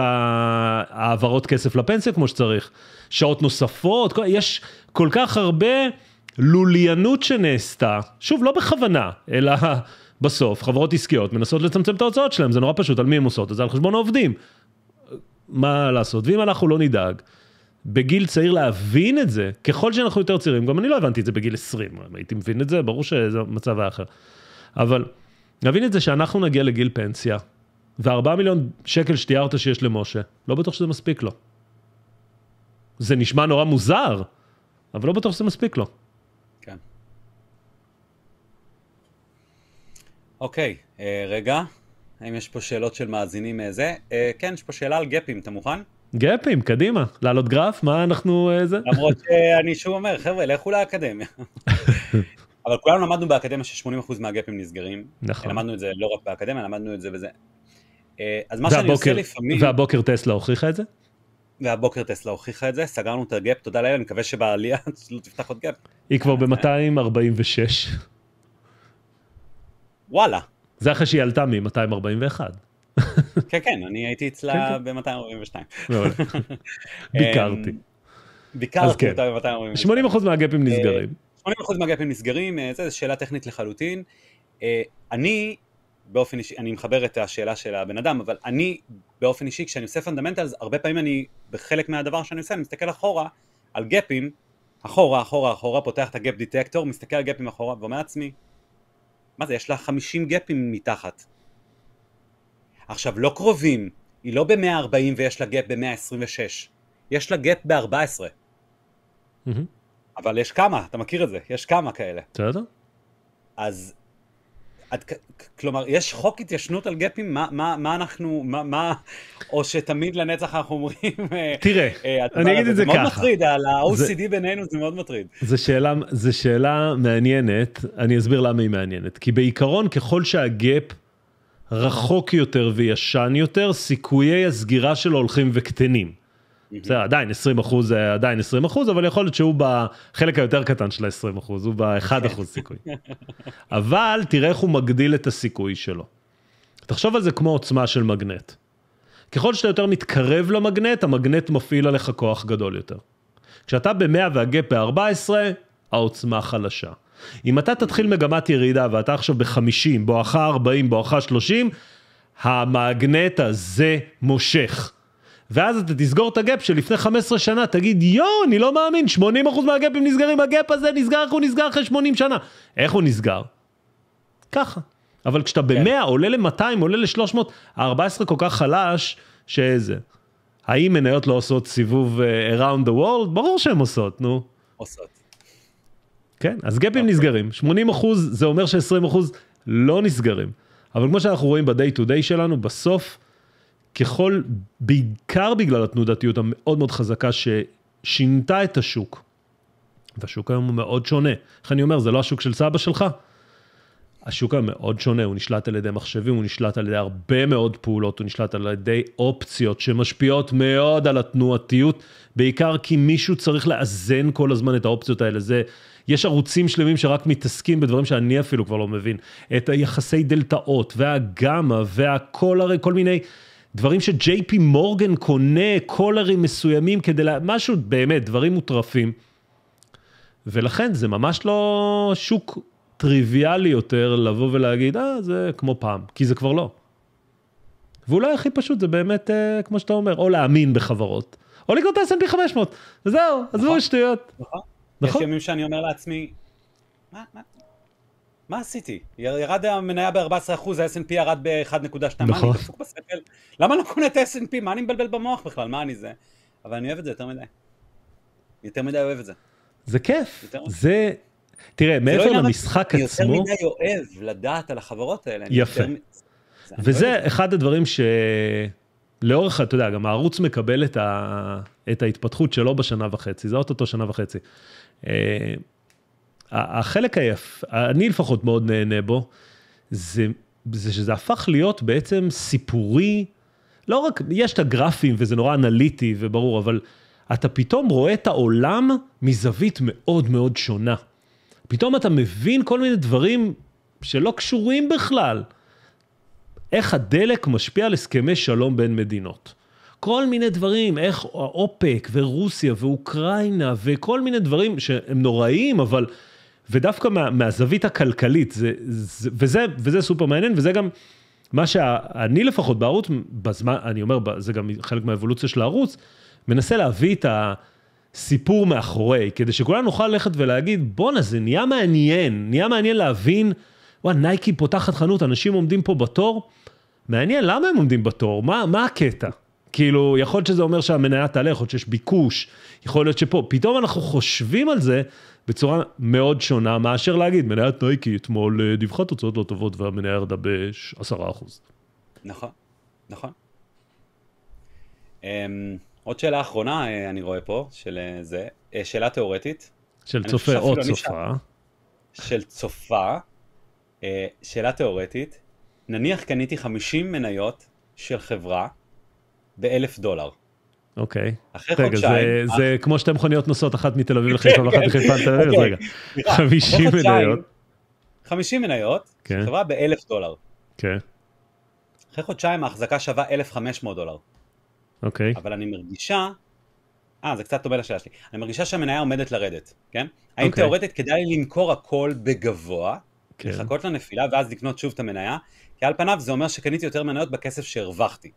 העברות כסף לפנסיה כמו שצריך. שעות נוספות, כל, יש כל כך הרבה לוליינות שנעשתה, שוב, לא בכוונה, אלא בסוף חברות עסקיות מנסות לצמצם את ההוצאות שלהן, זה נורא פשוט, על מי הן עושות את זה? על חשבון העובדים. מה לעשות? ואם אנחנו לא נדאג בגיל צעיר להבין את זה, ככל שאנחנו יותר צעירים, גם אני לא הבנתי את זה בגיל 20, הייתי מבין את זה, ברור שזה מצב היה אחר. אבל להבין את זה שאנחנו נגיע לגיל פנסיה, וארבעה מיליון שקל שתיארת שיש למשה, לא בטוח שזה מספיק לו. זה נשמע נורא מוזר, אבל לא בטוח שזה מספיק לו. כן. אוקיי, אה, רגע, האם יש פה שאלות של מאזינים אה, זה? אה, כן, יש פה שאלה על גפים, אתה מוכן? גאפים, קדימה, לעלות גרף, מה אנחנו איזה? אה, למרות שאני שוב אומר, חבר'ה, לכו לאקדמיה. אבל כולנו למדנו באקדמיה ש-80% מהגאפים נסגרים. נכון. למדנו את זה לא רק באקדמיה, למדנו את זה וזה. אה, אז מה שאני עושה לפעמים... והבוקר טסלה הוכיחה את זה? והבוקר טסלה הוכיחה את זה, סגרנו את הגאפ, תודה לאלה, אני מקווה שבעלייה לא תפתח עוד גאפ. היא כבר ב-246. וואלה. זה אחרי שהיא עלתה מ-241. כן, כן, אני הייתי אצלה כן, כן. ב-242. ביקרתי. אמ, ביקרתי כן. אותה ב-242. 80% מהגפים נסגרים. 80% מהגפים נסגרים, אה, זו שאלה טכנית לחלוטין. אה, אני, באופן אישי, אני מחבר את השאלה של הבן אדם, אבל אני, באופן אישי, כשאני עושה פונדמנטלס, הרבה פעמים אני, בחלק מהדבר שאני עושה, אני מסתכל אחורה, על גפים, אחורה, אחורה, אחורה, פותח את הגפ דיטקטור, מסתכל על גפים אחורה, ואומר לעצמי, מה זה, יש לה 50 גפים מתחת. עכשיו, לא קרובים, היא לא ב-140 ויש לה גאפ ב-126, יש לה גאפ ב-14. Mm-hmm. אבל יש כמה, אתה מכיר את זה, יש כמה כאלה. בסדר. אז, עד, כלומר, יש חוק התיישנות על גאפים? מה, מה, מה אנחנו, מה, מה, או שתמיד לנצח אנחנו אומרים... אה, תראה, אה, אני אגיד את זה ככה. זה מאוד מטריד, על ה-OCD בינינו זה מאוד מטריד. זו שאלה, שאלה מעניינת, אני אסביר למה היא מעניינת. כי בעיקרון, ככל שהגאפ רחוק יותר וישן יותר, סיכויי הסגירה שלו הולכים וקטנים. בסדר, עדיין 20 אחוז זה אה, עדיין 20 אחוז, אבל יכול להיות שהוא בחלק היותר קטן של ה-20 אחוז, הוא ב-1 אחוז כן. סיכוי. אבל תראה איך הוא מגדיל את הסיכוי שלו. תחשוב על זה כמו עוצמה של מגנט. ככל שאתה יותר מתקרב למגנט, המגנט מפעיל עליך כוח גדול יותר. כשאתה ב-100 והגה ב-14, העוצמה חלשה. אם אתה תתחיל מגמת ירידה ואתה עכשיו ב-50, בואכה 40, בואכה 30, המאגנט הזה מושך. ואז אתה תסגור את הגאפ שלפני 15 שנה, תגיד, יואו, אני לא מאמין, 80% מהגאפים נסגרים, הגאפ הזה נסגר, איך הוא נסגר אחרי 80 שנה? איך הוא נסגר? ככה. אבל כשאתה ב-100, כן. עולה ל-200, עולה ל-300, ה-14 כל כך חלש, שזה. האם מניות לא עושות סיבוב uh, around the world? ברור שהן עושות, נו. עושות. כן, אז גפים נסגרים. 80 אחוז זה אומר ש-20 אחוז לא נסגרים. אבל כמו שאנחנו רואים ב-day to day שלנו, בסוף, ככל, בעיקר בגלל התנודתיות המאוד מאוד חזקה ששינתה את השוק, והשוק היום הוא מאוד שונה. איך אני אומר, זה לא השוק של סבא שלך. השוק היום מאוד שונה, הוא נשלט על ידי מחשבים, הוא נשלט על ידי הרבה מאוד פעולות, הוא נשלט על ידי אופציות שמשפיעות מאוד על התנועתיות, בעיקר כי מישהו צריך לאזן כל הזמן את האופציות האלה. זה יש ערוצים שלמים שרק מתעסקים בדברים שאני אפילו כבר לא מבין. את היחסי דלתאות, והגמא, והכל הרי, כל מיני... דברים שג'יי פי מורגן קונה קולרים מסוימים כדי לה... משהו, באמת, דברים מוטרפים. ולכן זה ממש לא שוק טריוויאלי יותר לבוא ולהגיד, אה, זה כמו פעם, כי זה כבר לא. ואולי הכי פשוט זה באמת, אה, כמו שאתה אומר, או להאמין בחברות, או לקנות S&P 500, וזהו, עזבו נכון. שטויות. נכון. נכון. יש ימים שאני אומר לעצמי, מה, מה, מה עשיתי? ירד המניה ב-14%, ה snp ירד ב-1.2, נכון. מה אני נכון. דפוק בשכל? למה לא קונה את ה snp מה אני מבלבל במוח בכלל? מה אני זה? אבל אני אוהב את זה יותר מדי. יותר מדי אוהב את זה. זה כיף. זה... תראה, זה לא מעבר לא למשחק אני עצמו... אני יותר מדי אוהב לדעת על החברות האלה. יפה. יותר... וזה אוהב. אחד הדברים ש... לאורך, אתה יודע, גם הערוץ מקבל את, ה... את ההתפתחות שלו בשנה וחצי, זה אוטוטו שנה וחצי. אה, החלק היפה, אני לפחות מאוד נהנה בו, זה, זה שזה הפך להיות בעצם סיפורי, לא רק, יש את הגרפים וזה נורא אנליטי וברור, אבל אתה פתאום רואה את העולם מזווית מאוד מאוד שונה. פתאום אתה מבין כל מיני דברים שלא קשורים בכלל. איך הדלק משפיע על הסכמי שלום בין מדינות. כל מיני דברים, איך האופק ורוסיה ואוקראינה וכל מיני דברים שהם נוראיים, אבל... ודווקא מה, מהזווית הכלכלית, זה, זה, וזה, וזה סופר מעניין, וזה גם מה שאני לפחות בערוץ, בזמן, אני אומר, זה גם חלק מהאבולוציה של הערוץ, מנסה להביא את הסיפור מאחורי, כדי שכולנו נוכל ללכת ולהגיד, בואנה, זה נהיה מעניין, נהיה מעניין להבין, וואי, נייקי פותחת חנות, אנשים עומדים פה בתור, מעניין, למה הם עומדים בתור? מה, מה הקטע? כאילו, יכול להיות שזה אומר שהמניה תעלה, יכול להיות שיש ביקוש, יכול להיות שפה. פתאום אנחנו חושבים על זה בצורה מאוד שונה מאשר להגיד, מניית נייקי אתמול אה, דיווחה תוצאות לא טובות והמניה ירדה ב-10%. נכון, נכון. Um, עוד שאלה אחרונה uh, אני רואה פה, של uh, זה, uh, שאלה תיאורטית. של צופה או צופה. של צופה, uh, שאלה תיאורטית. נניח קניתי 50 מניות של חברה באלף דולר. אוקיי. אחרי רגע, חודשיים... רגע, זה, אה. אח... זה כמו שתי מכוניות נוסעות, אחת מתל אביב לחיפה ואחת מחיפה לתל אביב, אז אוקיי, רגע. חמישים מניות. חמישים מניות, כן. חברה באלף דולר. כן. אחרי חודשיים ההחזקה שווה אלף חמש מאות דולר. אוקיי. אבל אני מרגישה... אה, זה קצת דומה לשאלה שלי. אני מרגישה שהמניה עומדת לרדת, כן? האם אוקיי. תאורטית כדאי לי למכור הכל בגבוה, כן. לחכות לנפילה ואז לקנות שוב את המניה? כי על פניו זה אומר שקניתי יותר מניות בכסף שהרווחתי.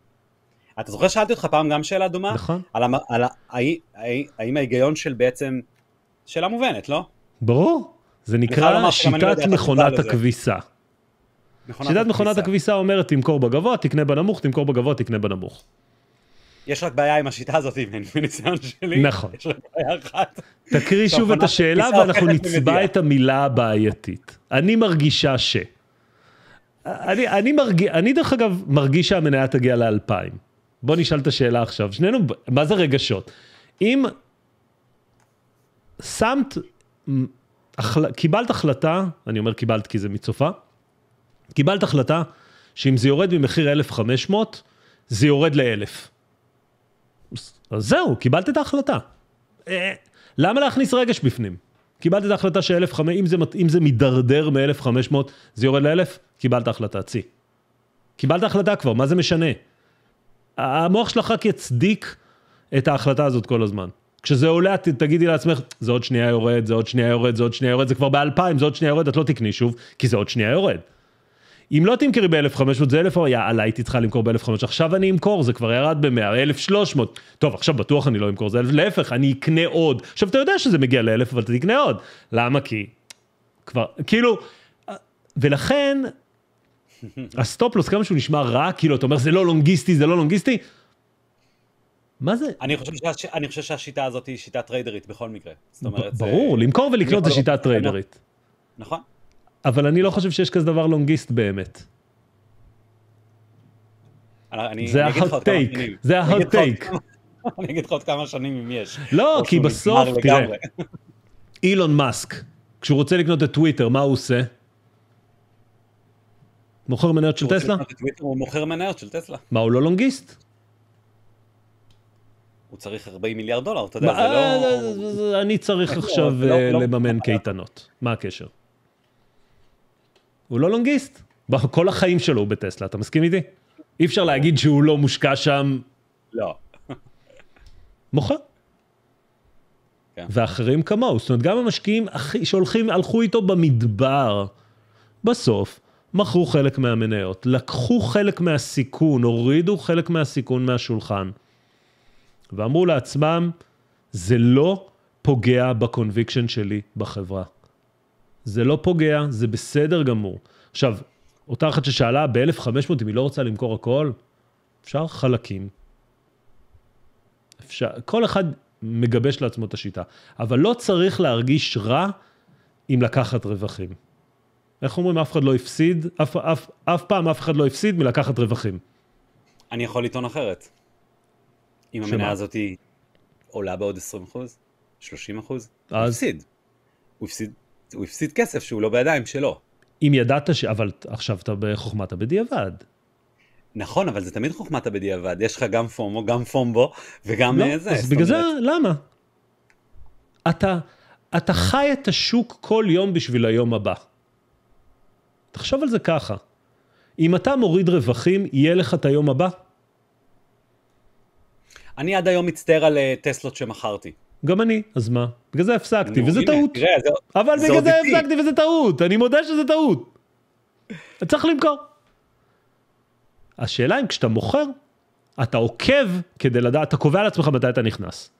אתה זוכר שאלתי אותך פעם גם שאלה דומה? נכון. על, המ... על ה... האם, האם ההיגיון של בעצם, שאלה מובנת, לא? ברור. זה נקרא לא לא שיטת מכונת הכביסה. מכונת שיטת מכונת הכביסה אומרת תמכור בגבוה, תקנה בנמוך, תמכור בגבוה, תקנה בנמוך. יש רק בעיה עם השיטה הזאת, מניסיון שלי. נכון. יש רק בעיה אחת. תקריא שוב את השאלה ואנחנו נצבע את המילה הבעייתית. אני מרגישה ש... אני, אני, מרג... אני דרך אגב מרגיש שהמניה תגיע לאלפיים. בוא נשאל את השאלה עכשיו. שנינו, מה זה רגשות? אם שמת, החל, קיבלת החלטה, אני אומר קיבלת כי זה מצופה, קיבלת החלטה שאם זה יורד ממחיר 1,500, זה יורד ל-1,000. אז זהו, קיבלת את ההחלטה. אה, למה להכניס רגש בפנים? קיבלת את ההחלטה ש-1,500, אם, אם זה מידרדר מ-1,500, זה יורד ל-1,000, קיבלת החלטה, צי. קיבלת החלטה כבר, מה זה משנה? המוח שלך רק יצדיק את ההחלטה הזאת כל הזמן. כשזה עולה, תגידי לעצמך, זה עוד שנייה יורד, זה עוד שנייה יורד, זה עוד שנייה יורד, זה כבר באלפיים, זה עוד שנייה יורד, את לא תקני שוב, כי זה עוד שנייה יורד. אם לא תמכרי ב-1500, זה 1,000, יאללה, הייתי צריכה למכור ב-1500, עכשיו אני אמכור, זה כבר ירד ב-100, 1,300. טוב, עכשיו בטוח אני לא אמכור, זה להפך, אני אקנה עוד. עכשיו, אתה יודע שזה מגיע ל-1,000, אבל אתה תקנה עוד. למה? כי כבר, כאילו, ולכן, הסטופלוס, כמה שהוא נשמע רע, כאילו, אתה אומר, זה לא לונגיסטי, זה לא לונגיסטי, מה זה? אני חושב, שהש... אני חושב שהשיטה הזאת היא שיטה טריידרית בכל מקרה. זאת אומרת... ברור, זה... אה, למכור ולקנות זה שיטה לא- לא- טריידרית. נכון. אבל אני לא חושב שיש כזה דבר לונגיסט באמת. אני, זה ההוט טייק, זה ההוט טייק. אני אגיד לך עוד כמה שנים אם יש. לא, כי בסוף, תראה, אילון מאסק, כשהוא רוצה לקנות את טוויטר, מה הוא עושה? מוכר מניות של טסלה? הוא מוכר מניות של טסלה. מה, הוא לא לונגיסט? הוא צריך 40 מיליארד דולר, אתה יודע, זה לא... אני צריך לא, עכשיו לא, אה, לא- לממן קייטנות, מה הקשר? הוא לא לונגיסט, כל החיים שלו הוא בטסלה, אתה מסכים איתי? אי אפשר להגיד שהוא לא מושקע שם. לא. מוכר. כן. ואחרים כמוהו, זאת אומרת גם המשקיעים שהולכים, הלכו איתו במדבר, בסוף מכרו חלק מהמניות, לקחו חלק מהסיכון, הורידו חלק מהסיכון מהשולחן, ואמרו לעצמם, זה לא פוגע בקונביקשן שלי בחברה. זה לא פוגע, זה בסדר גמור. עכשיו, אותה אחת ששאלה ב-1500 אם היא לא רוצה למכור הכל, אפשר חלקים. אפשר, כל אחד מגבש לעצמו את השיטה, אבל לא צריך להרגיש רע אם לקחת רווחים. איך אומרים, אף אחד לא הפסיד, אף, אף, אף פעם אף אחד לא הפסיד מלקחת רווחים. אני יכול לטעון אחרת. אם המניה הזאת עולה בעוד 20 אחוז, 30 אחוז, אז... הוא הפסיד. הוא הפסיד. הוא הפסיד כסף שהוא לא בידיים שלו. אם ידעת ש... אבל עכשיו אתה בחוכמת הבדיעבד. נכון, אבל זה תמיד חוכמת הבדיעבד. יש לך גם פומו, גם פומבו וגם לא, אה, זה. אז בגלל זה, למה? אתה, אתה חי את השוק כל יום בשביל היום הבא. תחשוב על זה ככה. אם אתה מוריד רווחים, יהיה לך את היום הבא? אני עד היום מצטער על אה, טסלות שמכרתי. גם אני, אז מה? בגלל זה הפסקתי, וזה טעות. אבל בגלל זה הפסקתי וזה טעות, אני מודה שזה טעות. צריך למכור. השאלה אם כשאתה מוכר, אתה עוקב כדי לדעת, אתה קובע לעצמך מתי אתה נכנס.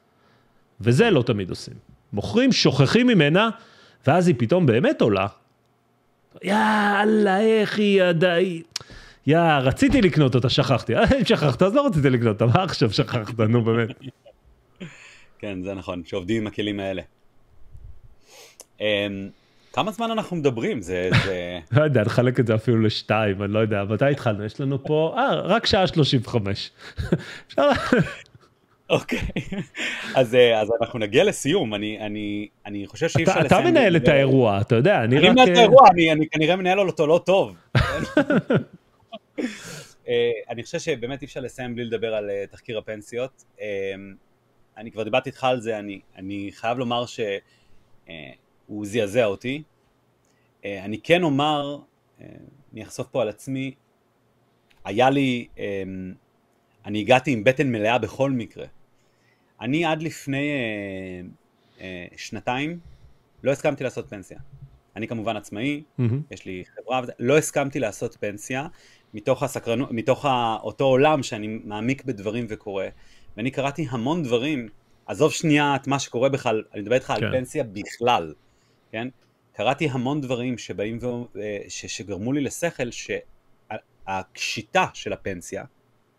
וזה לא תמיד עושים. מוכרים, שוכחים ממנה, ואז היא פתאום באמת עולה, יאללה, איך היא עדיין... יא, רציתי לקנות אותה, שכחתי. אה, אם שכחת, אז לא רציתי לקנות אותה, מה עכשיו שכחת? נו, באמת. כן, זה נכון, שעובדים עם הכלים האלה. אמ, כמה זמן אנחנו מדברים? זה... לא יודע, נחלק את זה אפילו לשתיים, אני לא יודע. מתי התחלנו? יש לנו פה... אה, רק שעה 35. אפשר... אוקיי, אז, אה, אז אנחנו נגיע לסיום, אני, אני, אני חושב שאי אפשר לסיים. אתה מנהל את האירוע, אתה יודע, אני רק... אני מנהל את אה, האירוע, אני, אני כנראה מנהל אותו לא טוב. אה, אני חושב שבאמת אי אפשר לסיים בלי לדבר על תחקיר הפנסיות. אני כבר דיברתי איתך על זה, אני, אני חייב לומר שהוא זעזע אותי. אני כן אומר, אני אחשוף פה על עצמי, היה לי אני הגעתי עם בטן מלאה בכל מקרה. אני עד לפני אה, אה, שנתיים לא הסכמתי לעשות פנסיה. אני כמובן עצמאי, mm-hmm. יש לי חברה, לא הסכמתי לעשות פנסיה מתוך, הסקרנו, מתוך אותו עולם שאני מעמיק בדברים וקורא, ואני קראתי המון דברים, עזוב שנייה את מה שקורה בכלל, אני מדבר איתך כן. על פנסיה בכלל, כן? קראתי המון דברים שבאים ו... אה, ש, שגרמו לי לשכל שהקשיטה של הפנסיה,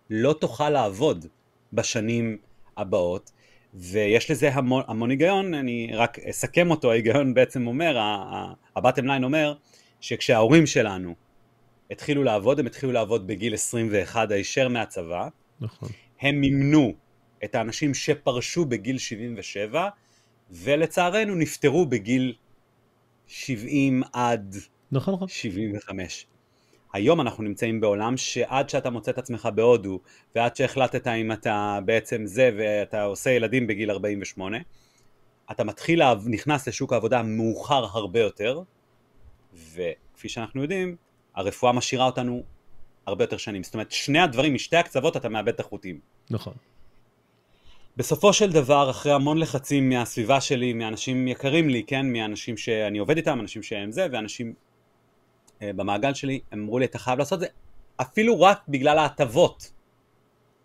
לא תוכל לעבוד בשנים הבאות, ויש לזה המון, המון היגיון, אני רק אסכם אותו, ההיגיון בעצם אומר, הבטם ליין אומר, שכשההורים שלנו התחילו לעבוד, הם התחילו לעבוד בגיל 21 הישר מהצבא, נכון. הם מימנו את האנשים שפרשו בגיל 77, ולצערנו נפטרו בגיל 70 עד נכון, נכון. 75. היום אנחנו נמצאים בעולם שעד שאתה מוצא את עצמך בהודו, ועד שהחלטת אם אתה בעצם זה ואתה עושה ילדים בגיל 48, אתה מתחיל, נכנס לשוק העבודה מאוחר הרבה יותר, וכפי שאנחנו יודעים, הרפואה משאירה אותנו הרבה יותר שנים. זאת אומרת, שני הדברים, משתי הקצוות אתה מאבד את החוטים. נכון. בסופו של דבר, אחרי המון לחצים מהסביבה שלי, מאנשים יקרים לי, כן, מאנשים שאני עובד איתם, אנשים שהם זה, ואנשים אה, במעגל שלי, הם אמרו לי, אתה חייב לעשות את זה, אפילו רק בגלל ההטבות,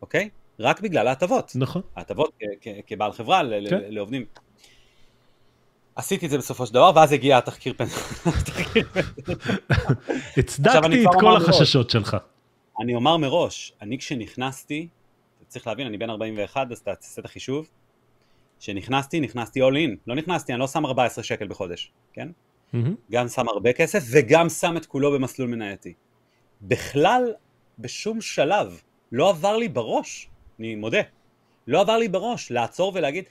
אוקיי? רק בגלל ההטבות. נכון. ההטבות כבעל חברה כן. לעובדים. עשיתי את זה בסופו של דבר, ואז הגיע התחקיר פנדל. הצדקתי את כל החששות שלך. אני אומר מראש, אני כשנכנסתי, צריך להבין, אני בן 41, אז אתה תעשה את החישוב. כשנכנסתי, נכנסתי all in. לא נכנסתי, אני לא שם 14 שקל בחודש, כן? mm-hmm. גם שם הרבה כסף וגם שם את כולו במסלול מנייתי. בכלל, בשום שלב, לא עבר לי בראש, אני מודה, לא עבר לי בראש לעצור ולהגיד,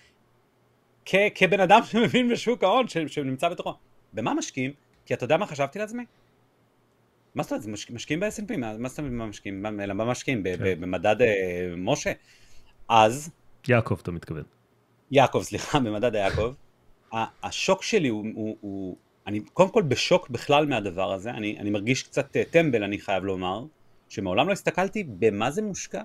כ- כבן אדם שמבין בשוק ההון, ש- שנמצא בתוכו, במה משקיעים? כי אתה יודע מה חשבתי לעצמי? מה זאת אומרת, מש- משקיעים ב-S&P, מה זאת אומרת מה משקיעים? אלא מה משקיעים? כן. במדד אה, משה? אז... יעקב אתה מתכוון. יעקב, סליחה, במדד היעקב. השוק שלי הוא, הוא, הוא, אני קודם כל בשוק בכלל מהדבר הזה, אני, אני מרגיש קצת אה, טמבל אני חייב לומר, שמעולם לא הסתכלתי במה זה מושקע.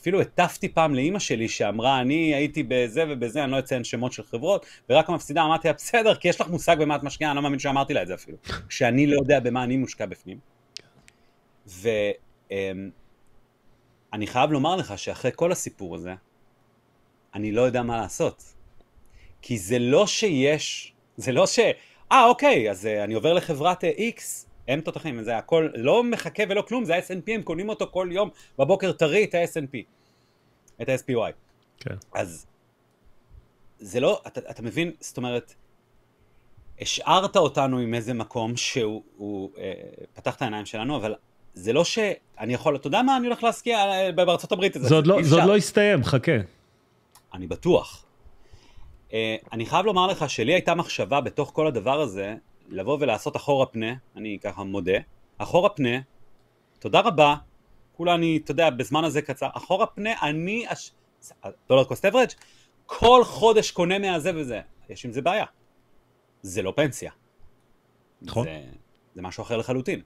אפילו הטפתי פעם לאימא שלי שאמרה אני הייתי בזה ובזה, אני לא אציין שמות של חברות, ורק המפסידה אמרתי לה בסדר, כי יש לך מושג במה את משקיעה, אני לא מאמין שאמרתי לה את זה אפילו, שאני לא יודע במה אני מושקע בפנים. ואני אמ, חייב לומר לך שאחרי כל הסיפור הזה, אני לא יודע מה לעשות. כי זה לא שיש, זה לא ש... אה, אוקיי, אז uh, אני עובר לחברת אה, X, הם תותחים, זה הכל, לא מחכה ולא כלום, זה ה-SNP, הם קונים אותו כל יום בבוקר טרי את ה-SNP, את ה-SPY. כן. אז זה לא, אתה, אתה מבין, זאת אומרת, השארת אותנו עם איזה מקום שהוא הוא, uh, פתח את העיניים שלנו, אבל זה לא שאני יכול, אתה יודע מה, אני הולך להשקיע בארצות הברית. זה, זה עוד לא, לא הסתיים, חכה. אני בטוח. אה, אני חייב לומר לך שלי הייתה מחשבה בתוך כל הדבר הזה, לבוא ולעשות אחורה פנה, אני ככה מודה, אחורה פנה, תודה רבה, כולה אני, אתה יודע, בזמן הזה קצר, אחורה פנה, אני, הש... דולר קוסט אברג', כל חודש קונה מהזה וזה, יש עם זה בעיה. זה לא פנסיה. נכון. זה, זה משהו אחר לחלוטין.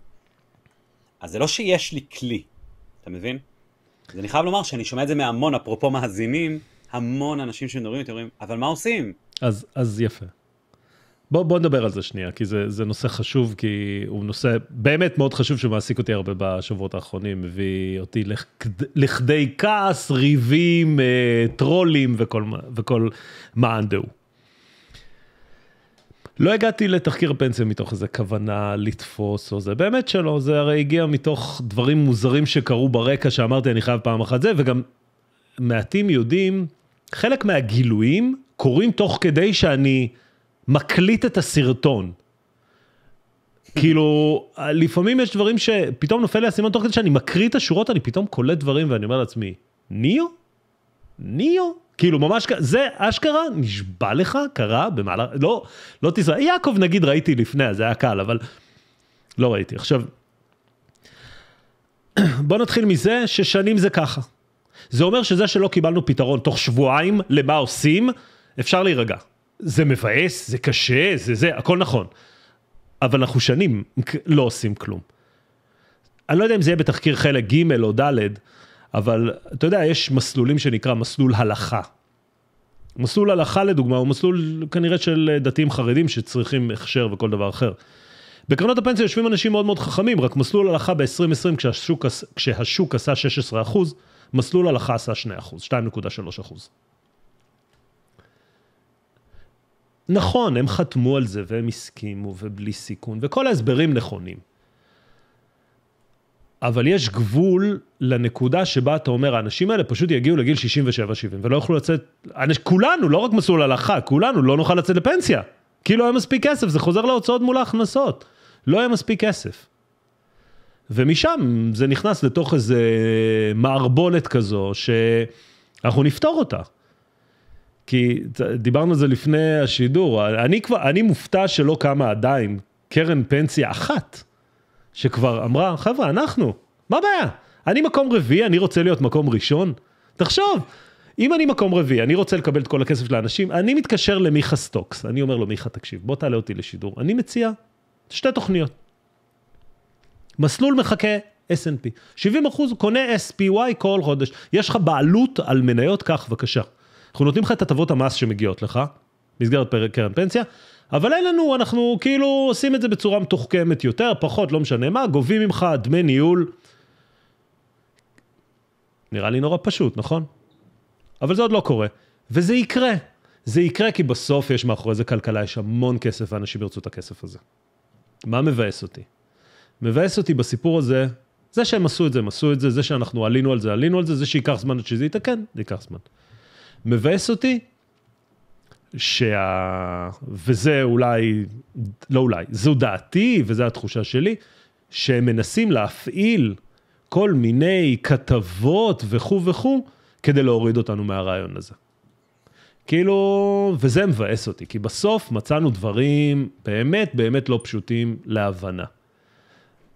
אז זה לא שיש לי כלי, אתה מבין? אז אני חייב לומר שאני שומע את זה מהמון, אפרופו מאזינים, המון אנשים שנורים איתי, אומרים, אבל מה עושים? אז, אז יפה. בוא, בוא נדבר על זה שנייה, כי זה, זה נושא חשוב, כי הוא נושא באמת מאוד חשוב שמעסיק אותי הרבה בשבועות האחרונים, מביא אותי לכד, לכדי כעס, ריבים, אה, טרולים וכל, וכל מה אנדו. לא הגעתי לתחקיר פנסיה מתוך איזה כוונה לתפוס או זה, באמת שלא, זה הרי הגיע מתוך דברים מוזרים שקרו ברקע שאמרתי אני חייב פעם אחת זה, וגם מעטים יודעים חלק מהגילויים קורים תוך כדי שאני מקליט את הסרטון. כאילו, לפעמים יש דברים שפתאום נופל לי הסימן תוך כדי שאני מקריא את השורות, אני פתאום קולט דברים ואני אומר לעצמי, ניו? ניו? כאילו ממש, ככה, זה אשכרה נשבע לך, קרה במהלך, לא, לא תזרע, יעקב נגיד ראיתי לפני, זה היה קל, אבל לא ראיתי. עכשיו, בוא נתחיל מזה ששנים זה ככה. זה אומר שזה שלא קיבלנו פתרון תוך שבועיים למה עושים, אפשר להירגע. זה מבאס, זה קשה, זה זה, הכל נכון. אבל אנחנו שנים לא עושים כלום. אני לא יודע אם זה יהיה בתחקיר חלק ג' או ד', אבל אתה יודע, יש מסלולים שנקרא מסלול הלכה. מסלול הלכה לדוגמה הוא מסלול כנראה של דתיים חרדים שצריכים הכשר וכל דבר אחר. בקרנות הפנסיה יושבים אנשים מאוד מאוד חכמים, רק מסלול הלכה ב-2020 כשהשוק, כשהשוק עשה 16 אחוז, מסלול הלכה עשה 2%, 2.3%. נכון, הם חתמו על זה והם הסכימו ובלי סיכון, וכל ההסברים נכונים. אבל יש גבול לנקודה שבה אתה אומר, האנשים האלה פשוט יגיעו לגיל 67-70 ולא יוכלו לצאת, אנש, כולנו, לא רק מסלול הלכה, כולנו לא נוכל לצאת לפנסיה. כי כאילו לא היה מספיק כסף, זה חוזר להוצאות מול ההכנסות. לא היה מספיק כסף. ומשם זה נכנס לתוך איזה מערבולת כזו, שאנחנו נפתור אותה. כי דיברנו על זה לפני השידור, אני, כבר, אני מופתע שלא קמה עדיין קרן פנסיה אחת, שכבר אמרה, חבר'ה, אנחנו, מה הבעיה? אני מקום רביעי, אני רוצה להיות מקום ראשון? תחשוב, אם אני מקום רביעי, אני רוצה לקבל את כל הכסף של האנשים, אני מתקשר למיכה סטוקס, אני אומר לו, מיכה, תקשיב, בוא תעלה אותי לשידור, אני מציע שתי תוכניות. מסלול מחכה S&P. 70 אחוז קונה SPY כל חודש. יש לך בעלות על מניות, כך בבקשה. אנחנו נותנים לך את הטבות המס שמגיעות לך, במסגרת קרן פנסיה, אבל אין לנו, אנחנו כאילו עושים את זה בצורה מתוחכמת יותר, פחות, לא משנה מה, גובים ממך דמי ניהול. נראה לי נורא פשוט, נכון? אבל זה עוד לא קורה, וזה יקרה. זה יקרה כי בסוף יש מאחורי זה כלכלה, יש המון כסף ואנשים ירצו את הכסף הזה. מה מבאס אותי? מבאס אותי בסיפור הזה, זה שהם עשו את זה, הם עשו את זה, זה שאנחנו עלינו על זה, עלינו על זה, זה שייקח זמן עד שזה יתקן, זה ייקח זמן. מבאס אותי שה... וזה אולי, לא אולי, זו דעתי וזו התחושה שלי, שהם מנסים להפעיל כל מיני כתבות וכו' וכו', כדי להוריד אותנו מהרעיון הזה. כאילו, וזה מבאס אותי, כי בסוף מצאנו דברים באמת באמת לא פשוטים להבנה.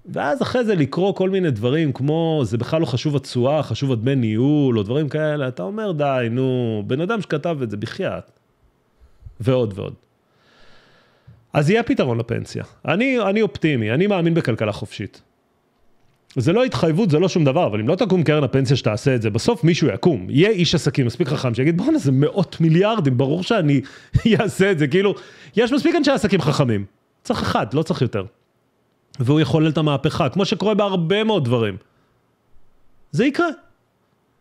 ואז אחרי זה לקרוא כל מיני דברים כמו, זה בכלל לא חשוב התשואה, חשוב הדמי ניהול, או דברים כאלה, אתה אומר, די, נו, בן אדם שכתב את זה, בחייאת. ועוד ועוד. אז יהיה פתרון לפנסיה. אני, אני אופטימי, אני מאמין בכלכלה חופשית. זה לא התחייבות, זה לא שום דבר, אבל אם לא תקום קרן הפנסיה שתעשה את זה, בסוף מישהו יקום. יהיה איש עסקים מספיק חכם שיגיד, בואנה, זה מאות מיליארדים, ברור שאני אעשה את זה. כאילו, יש מספיק אנשי עסקים חכמים. צריך אחד, לא צריך יותר. והוא יחולל את המהפכה, כמו שקורה בהרבה מאוד דברים. זה יקרה.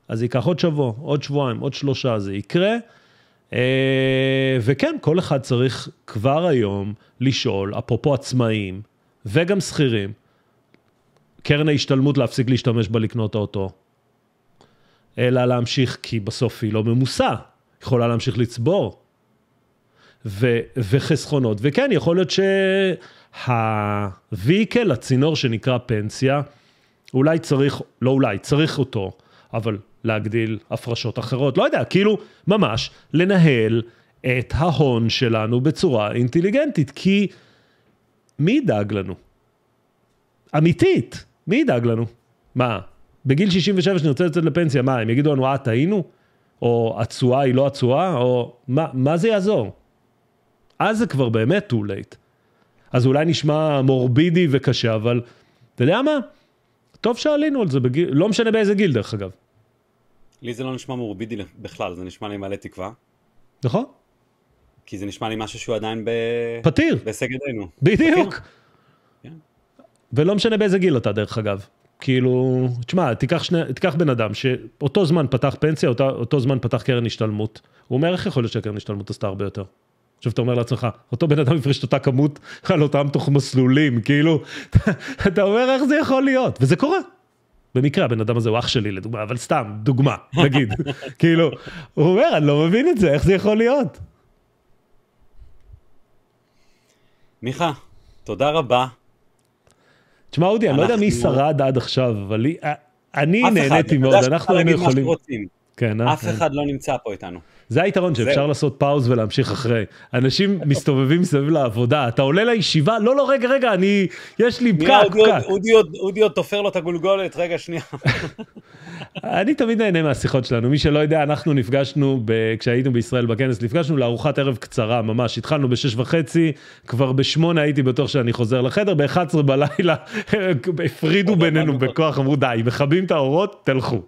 אז זה ייקח עוד שבוע, עוד שבועיים, עוד שלושה, זה יקרה. אה, וכן, כל אחד צריך כבר היום לשאול, אפרופו עצמאים וגם שכירים, קרן ההשתלמות להפסיק להשתמש בה לקנות אוטו, אלא להמשיך, כי בסוף היא לא ממוסה, יכולה להמשיך לצבור. ו- וחסכונות, וכן, יכול להיות ש... הוויקל, הצינור שנקרא פנסיה, אולי צריך, לא אולי, צריך אותו, אבל להגדיל הפרשות אחרות, לא יודע, כאילו, ממש, לנהל את ההון שלנו בצורה אינטליגנטית, כי מי ידאג לנו? אמיתית, מי ידאג לנו? מה, בגיל 67 שאני רוצה לצאת לפנסיה, מה, הם יגידו לנו, אה, טעינו? או התשואה היא לא התשואה? או מה, מה זה יעזור? אז זה כבר באמת too late. אז אולי נשמע מורבידי וקשה, אבל אתה יודע מה? טוב שעלינו על זה, בגיל, לא משנה באיזה גיל דרך אגב. לי זה לא נשמע מורבידי בכלל, זה נשמע לי מלא תקווה. נכון. כי זה נשמע לי משהו שהוא עדיין ב... פתיר. בהישג ידינו. בדיוק. כן. ולא משנה באיזה גיל אתה דרך אגב. כאילו, תשמע, תיקח, שני, תיקח בן אדם שאותו זמן פתח פנסיה, אותו, אותו זמן פתח קרן השתלמות, הוא אומר איך יכול להיות שהקרן השתלמות עשתה הרבה יותר. עכשיו אתה אומר לעצמך, אותו בן אדם הפריש את אותה כמות על אותם תוך מסלולים, כאילו, אתה אומר איך זה יכול להיות, וזה קורה. במקרה הבן אדם הזה הוא אח שלי לדוגמה, אבל סתם, דוגמה, נגיד. כאילו, הוא אומר, אני לא מבין את זה, איך זה יכול להיות? מיכה, תודה רבה. תשמע, אודי, אני לא יודע מי שרד עד עכשיו, אבל אני נהניתי מאוד, אנחנו היינו יכולים... כן, אה? אף כן. אחד לא נמצא פה איתנו. זה היתרון שאפשר זה... לעשות פאוז ולהמשיך אחרי. אנשים מסתובבים מסביב לעבודה, אתה עולה לישיבה, לא, לא, רגע, רגע, אני, יש לי פקק, פקק. אודי עוד תופר לו את הגולגולת, רגע, שנייה. אני תמיד נהנה מהשיחות שלנו, מי שלא יודע, אנחנו נפגשנו, ב... כשהיינו בישראל בכנס, נפגשנו לארוחת ערב קצרה, ממש, התחלנו בשש וחצי, כבר בשמונה הייתי בטוח שאני חוזר לחדר, ב-11 בלילה הפרידו לא בינינו בכוח, אמרו די, מכבים את האורות, תלכו.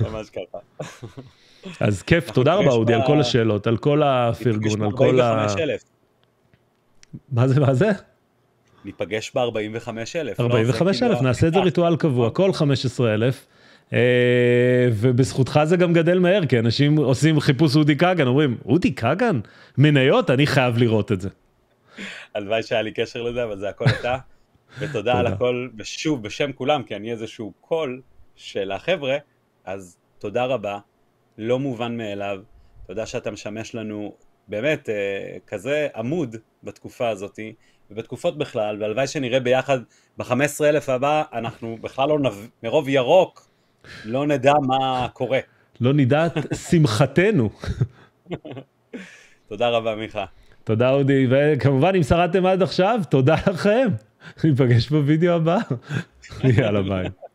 ממש ככה. אז כיף, תודה רבה אודי על כל השאלות, על כל הפרגון, על כל ה... מה זה, מה זה? ניפגש ב-45,000. לא, 45,000, כאילו- נעשה את זה אה. ריטואל קבוע, כל 15,000. אה, ובזכותך זה גם גדל מהר, כי אנשים עושים חיפוש אודי כגן, אומרים, אודי כגן? מניות? אני חייב לראות את זה. הלוואי שהיה לי קשר לזה, אבל זה הכל אתה. ותודה על הכל, ושוב, בשם כולם, כי אני איזשהו קול של החבר'ה, אז תודה רבה, לא מובן מאליו, תודה שאתה משמש לנו באמת אה, כזה עמוד בתקופה הזאת, ובתקופות בכלל, והלוואי שנראה ביחד ב-15 אלף הבא, אנחנו בכלל לא נב... מרוב ירוק, לא נדע מה קורה. לא נדע את שמחתנו. תודה רבה, מיכה. תודה, אודי, וכמובן, אם שרדתם עד עכשיו, תודה לכם. ניפגש בווידאו הבא. יאללה, ביי.